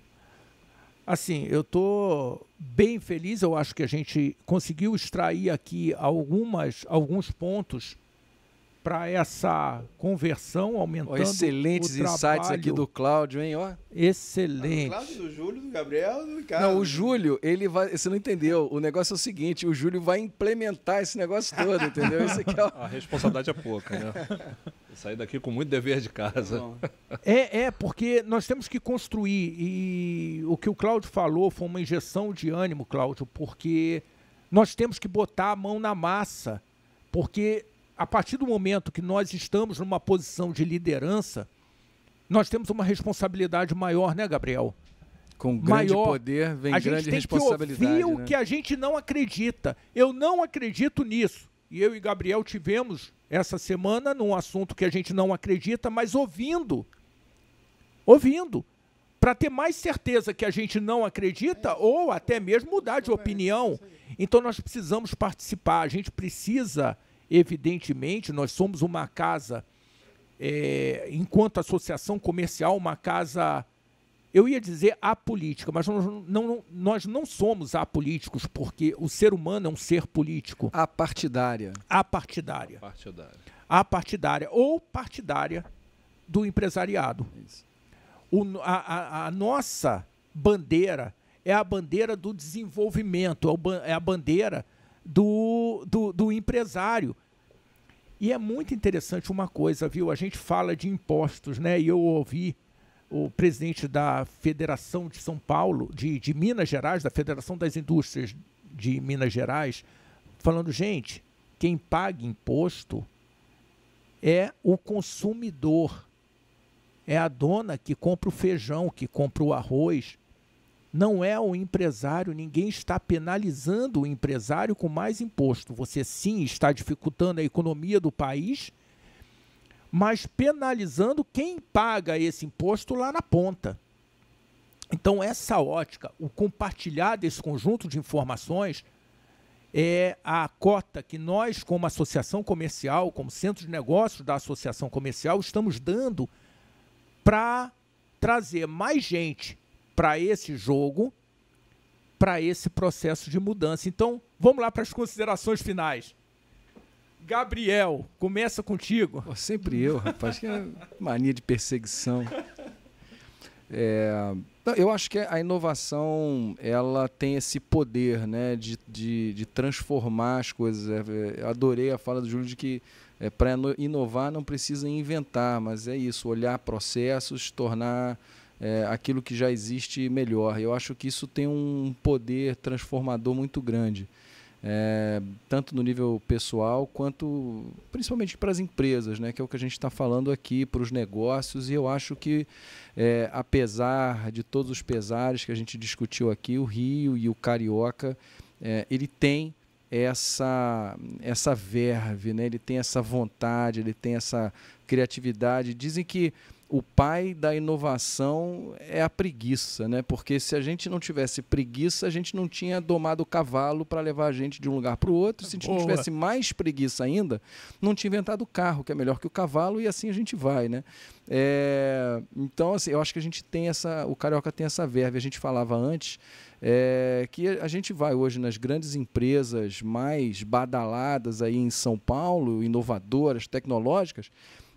assim, eu estou bem feliz. Eu acho que a gente conseguiu extrair aqui algumas, alguns pontos para essa conversão, aumentando oh, Excelentes o insights aqui do Cláudio, hein? Ó. Excelente. Ah, do Cláudio, do Júlio, do Gabriel, do Ricardo. Não, o Júlio, ele vai. Você não entendeu. O negócio é o seguinte: o Júlio vai implementar esse negócio todo, entendeu? Isso aqui é o... A responsabilidade é pouca, né? Eu saí daqui com muito dever de casa. É, é, porque nós temos que construir. E o que o Cláudio falou foi uma injeção de ânimo, Cláudio, porque nós temos que botar a mão na massa. Porque a partir do momento que nós estamos numa posição de liderança, nós temos uma responsabilidade maior, né, Gabriel? Com grande maior. poder vem a grande responsabilidade. A gente tem que ouvir né? o que a gente não acredita. Eu não acredito nisso. E eu e Gabriel tivemos essa semana num assunto que a gente não acredita, mas ouvindo. Ouvindo. Para ter mais certeza que a gente não acredita ou até mesmo mudar de opinião. Então nós precisamos participar, a gente precisa evidentemente, nós somos uma casa, é, enquanto associação comercial, uma casa, eu ia dizer apolítica, mas nós não, nós não somos apolíticos, porque o ser humano é um ser político. Apartidária. Apartidária. Apartidária. Apartidária ou partidária do empresariado. O, a, a, a nossa bandeira é a bandeira do desenvolvimento, é, é a bandeira do, do, do empresário. E é muito interessante uma coisa, viu? A gente fala de impostos, né? E eu ouvi o presidente da Federação de São Paulo, de, de Minas Gerais, da Federação das Indústrias de Minas Gerais, falando, gente, quem paga imposto é o consumidor. É a dona que compra o feijão, que compra o arroz, não é o empresário, ninguém está penalizando o empresário com mais imposto. Você sim está dificultando a economia do país, mas penalizando quem paga esse imposto lá na ponta. Então, essa ótica, o compartilhar desse conjunto de informações, é a cota que nós, como associação comercial, como centro de negócios da associação comercial, estamos dando para trazer mais gente para esse jogo, para esse processo de mudança. Então, vamos lá para as considerações finais. Gabriel, começa contigo. Oh, sempre eu, rapaz, que é mania de perseguição. É, eu acho que a inovação ela tem esse poder né, de, de, de transformar as coisas. É, é, adorei a fala do Júlio de que é, para inovar não precisa inventar, mas é isso, olhar processos, tornar é, aquilo que já existe melhor. Eu acho que isso tem um poder transformador muito grande, é, tanto no nível pessoal quanto principalmente para as empresas, né, que é o que a gente está falando aqui, para os negócios. E eu acho que, é, apesar de todos os pesares que a gente discutiu aqui, o Rio e o Carioca, é, ele tem essa essa verve, né? Ele tem essa vontade, ele tem essa criatividade. Dizem que o pai da inovação é a preguiça, né? Porque se a gente não tivesse preguiça, a gente não tinha domado o cavalo para levar a gente de um lugar para o outro. Se a gente Boa. não tivesse mais preguiça ainda, não tinha inventado o carro, que é melhor que o cavalo, e assim a gente vai, né? É... Então, assim, eu acho que a gente tem essa. O carioca tem essa verve. A gente falava antes é, que a gente vai hoje nas grandes empresas mais badaladas aí em São Paulo, inovadoras, tecnológicas,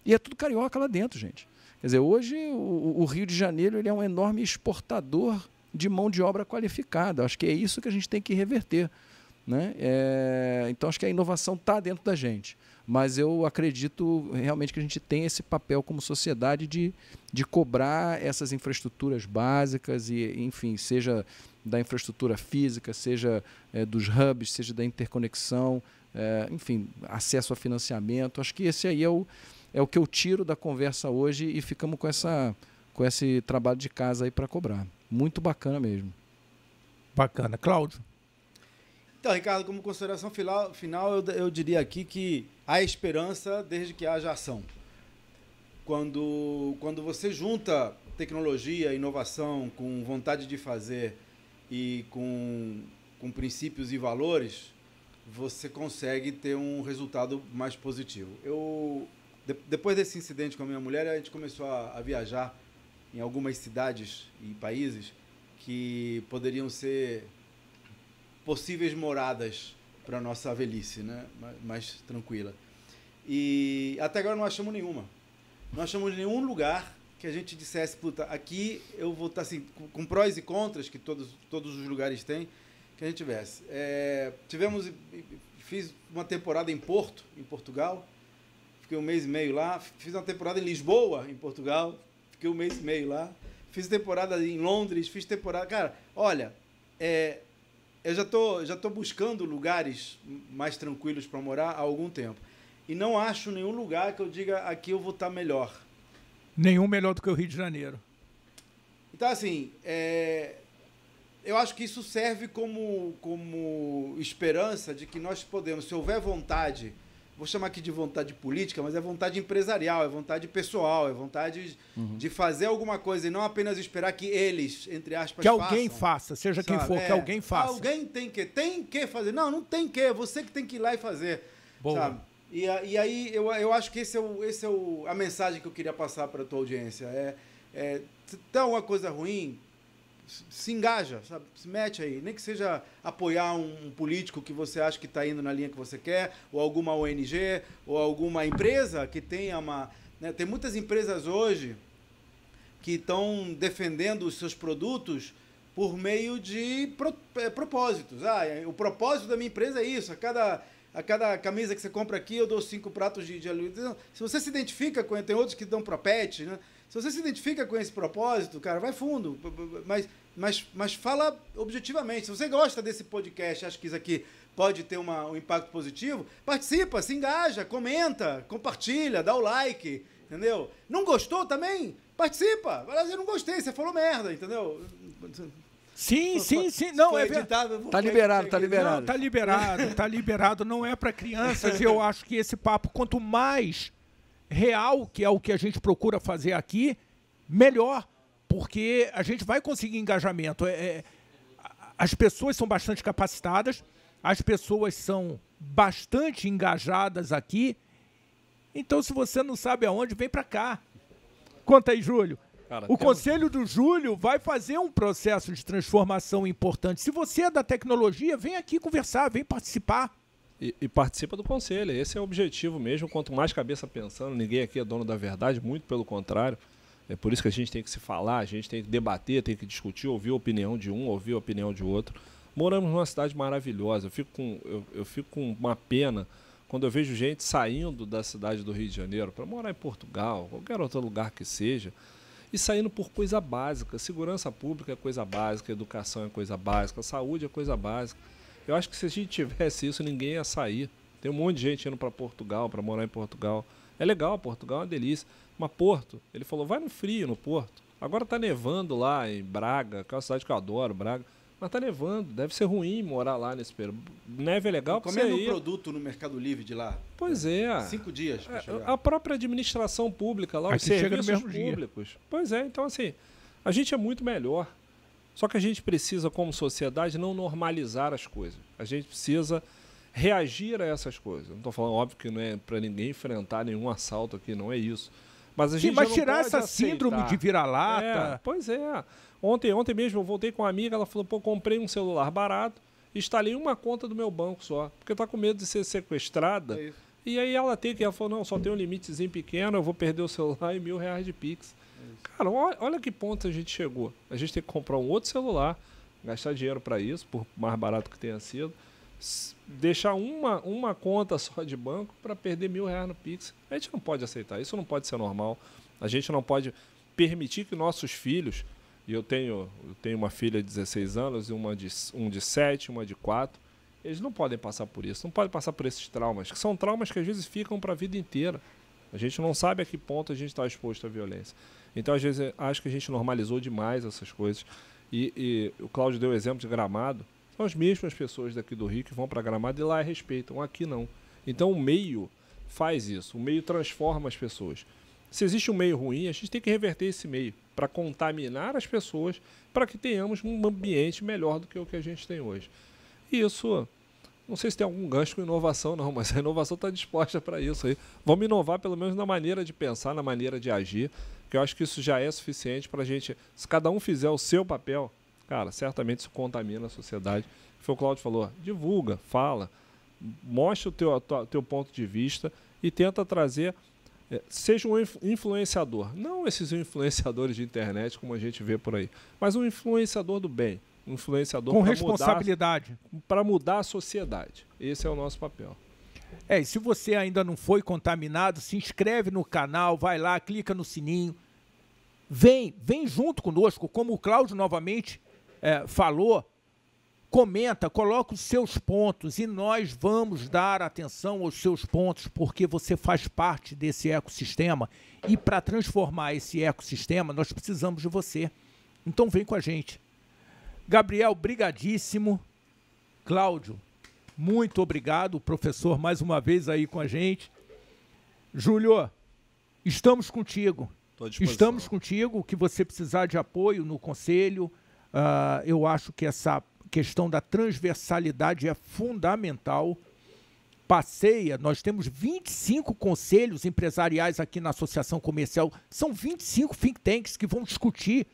e é tudo carioca lá dentro, gente. Quer dizer, hoje o, o Rio de Janeiro ele é um enorme exportador de mão de obra qualificada. Acho que é isso que a gente tem que reverter. Né? É, então acho que a inovação está dentro da gente. Mas eu acredito realmente que a gente tem esse papel como sociedade de, de cobrar essas infraestruturas básicas e, enfim, seja da infraestrutura física, seja é, dos hubs, seja da interconexão, é, enfim, acesso a financiamento. Acho que esse aí é o, é o que eu tiro da conversa hoje e ficamos com, essa, com esse trabalho de casa aí para cobrar. Muito bacana mesmo. Bacana. Cláudio? Então, Ricardo, como consideração final, final eu, eu diria aqui que há esperança desde que haja ação. Quando, quando você junta tecnologia, inovação com vontade de fazer e com, com princípios e valores, você consegue ter um resultado mais positivo. Eu, de, depois desse incidente com a minha mulher, a gente começou a, a viajar em algumas cidades e países que poderiam ser possíveis moradas para nossa velhice, né? Mais, mais, tranquila. E até agora não achamos nenhuma. Não achamos nenhum lugar que a gente dissesse, puta, aqui eu vou estar tá, assim, com, com prós e contras que todos, todos os lugares têm, que a gente tivesse. É, tivemos, fiz uma temporada em Porto, em Portugal, fiquei um mês e meio lá. Fiz uma temporada em Lisboa, em Portugal, fiquei um mês e meio lá. Fiz temporada em Londres, fiz temporada. Cara, olha, é, eu já tô, já tô buscando lugares mais tranquilos para morar há algum tempo. E não acho nenhum lugar que eu diga aqui eu vou estar tá melhor. Nenhum melhor do que o Rio de Janeiro. Então, assim, é, eu acho que isso serve como, como esperança de que nós podemos, se houver vontade vou chamar aqui de vontade política, mas é vontade empresarial, é vontade pessoal, é vontade uhum. de fazer alguma coisa e não apenas esperar que eles, entre aspas, que alguém façam, faça, seja sabe? quem for, é, que alguém faça. Alguém tem que, tem que fazer. Não, não tem que, é você que tem que ir lá e fazer. Boa. Sabe? E, e aí eu, eu acho que esse é, o, esse é o, a mensagem que eu queria passar para a tua audiência. É, é, se tá uma coisa ruim, se engaja, sabe? se mete aí. Nem que seja apoiar um político que você acha que está indo na linha que você quer, ou alguma ONG, ou alguma empresa que tenha uma. Né? Tem muitas empresas hoje que estão defendendo os seus produtos por meio de pro, é, propósitos. Ah, é, o propósito da minha empresa é isso. A cada, a cada camisa que você compra aqui, eu dou cinco pratos de, de Se você se identifica com. Tem outros que dão propete, né? Se você se identifica com esse propósito, cara, vai fundo. Mas, mas, mas fala objetivamente. Se você gosta desse podcast, acha que isso aqui pode ter uma, um impacto positivo, participa, se engaja, comenta, compartilha, dá o like, entendeu? Não gostou também? Participa. Mas assim, eu não gostei, você falou merda, entendeu? Sim, sim, sim. Não, é editado, tá liberado, tá liberado. Não, tá liberado, tá liberado. Não é para crianças. eu acho que esse papo, quanto mais real, que é o que a gente procura fazer aqui, melhor, porque a gente vai conseguir engajamento. É, é as pessoas são bastante capacitadas, as pessoas são bastante engajadas aqui. Então, se você não sabe aonde, vem para cá. Conta aí, Júlio. Cara, o Conselho do Júlio vai fazer um processo de transformação importante. Se você é da tecnologia, vem aqui conversar, vem participar. E, e, participa do conselho. Esse é o objetivo mesmo. Quanto mais cabeça pensando, ninguém aqui é dono da verdade, muito pelo contrário. É por isso que a gente tem que se falar, a gente tem que debater, tem que discutir, ouvir a opinião de um, ouvir a opinião de outro. Moramos numa cidade maravilhosa. Eu fico com, eu, eu fico com uma pena quando eu vejo gente saindo da cidade do Rio de Janeiro para morar em Portugal, qualquer outro lugar que seja, e saindo por coisa básica. Segurança pública é coisa básica, educação é coisa básica, saúde é coisa básica eu acho que se a gente tivesse isso, ninguém ia sair. Tem um monte de gente indo para Portugal, para morar em Portugal. É legal, Portugal é uma delícia. Mas Porto, ele falou, vai no frio no Porto. Agora tá nevando lá em Braga, que é uma cidade que eu adoro, Braga. Mas tá nevando, deve ser ruim morar lá nesse período. Neve é legal porque Comendo você ir... produto no Mercado Livre de lá. Pois é. Cinco dias a, é, a própria administração pública lá, Aqui os serviços públicos. Dia. Pois é, então assim, a gente é muito melhor. Só que a gente precisa, como sociedade, não normalizar as coisas. A gente precisa reagir a essas coisas. Não estou falando, óbvio, que não é para ninguém enfrentar nenhum assalto aqui, não é isso. Mas a gente Sim, mas tirar essa aceitar. síndrome de vira-lata. É, pois é. Ontem, ontem mesmo eu voltei com uma amiga, ela falou: pô, comprei um celular barato, instalei uma conta do meu banco só, porque está com medo de ser sequestrada. É e aí ela tem que, ela falou: não, só tem um limitezinho pequeno, eu vou perder o celular e mil reais de Pix. Cara, olha, que ponto a gente chegou. A gente tem que comprar um outro celular, gastar dinheiro para isso, por mais barato que tenha sido. Deixar uma, uma conta só de banco para perder mil reais no Pix. A gente não pode aceitar. Isso não pode ser normal. A gente não pode permitir que nossos filhos. E eu tenho, eu tenho uma filha de 16 anos e uma de, um de 7, uma de 4. Eles não podem passar por isso, não podem passar por esses traumas, que são traumas que às vezes ficam para a vida inteira. A gente não sabe a que ponto a gente está exposto à violência. Então, às vezes, acho que a gente normalizou demais essas coisas. E, e o Cláudio deu o exemplo de gramado. São as mesmas pessoas daqui do Rio que vão para gramado e lá respeitam, aqui não. Então, o meio faz isso, o meio transforma as pessoas. Se existe um meio ruim, a gente tem que reverter esse meio para contaminar as pessoas para que tenhamos um ambiente melhor do que o que a gente tem hoje. E isso não sei se tem algum gancho com inovação, não, mas a inovação está disposta para isso aí. Vamos inovar pelo menos na maneira de pensar, na maneira de agir, que eu acho que isso já é suficiente para a gente. Se cada um fizer o seu papel, cara, certamente isso contamina a sociedade. Foi o Cláudio falou: divulga, fala, mostra o teu, teu ponto de vista e tenta trazer. Eh, seja um influenciador, não esses influenciadores de internet como a gente vê por aí, mas um influenciador do bem, influenciador com responsabilidade para mudar a sociedade. Esse é o nosso papel. É, e se você ainda não foi contaminado, se inscreve no canal, vai lá, clica no sininho. Vem, vem junto conosco, como o Cláudio novamente é, falou, comenta, coloca os seus pontos e nós vamos dar atenção aos seus pontos porque você faz parte desse ecossistema e para transformar esse ecossistema nós precisamos de você. Então vem com a gente. Gabriel, brigadíssimo. Cláudio, muito obrigado. Professor, mais uma vez aí com a gente. Júlio, estamos contigo. Estamos contigo. O que você precisar de apoio no conselho, uh, eu acho que essa questão da transversalidade é fundamental. Passeia, nós temos 25 conselhos empresariais aqui na Associação Comercial. São 25 think tanks que vão discutir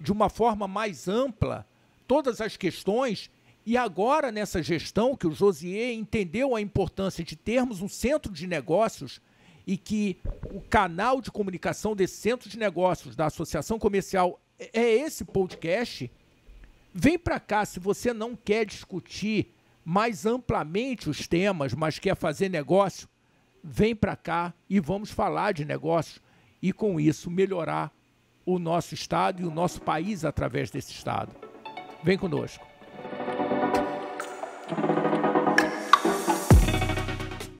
de uma forma mais ampla todas as questões. E agora, nessa gestão, que o Josier entendeu a importância de termos um centro de negócios e que o canal de comunicação desse centro de negócios da Associação Comercial é, é esse podcast, vem para cá se você não quer discutir mais amplamente os temas, mas quer fazer negócio, vem para cá e vamos falar de negócio e com isso melhorar o nosso estado e o nosso país através desse estado. Vem conosco.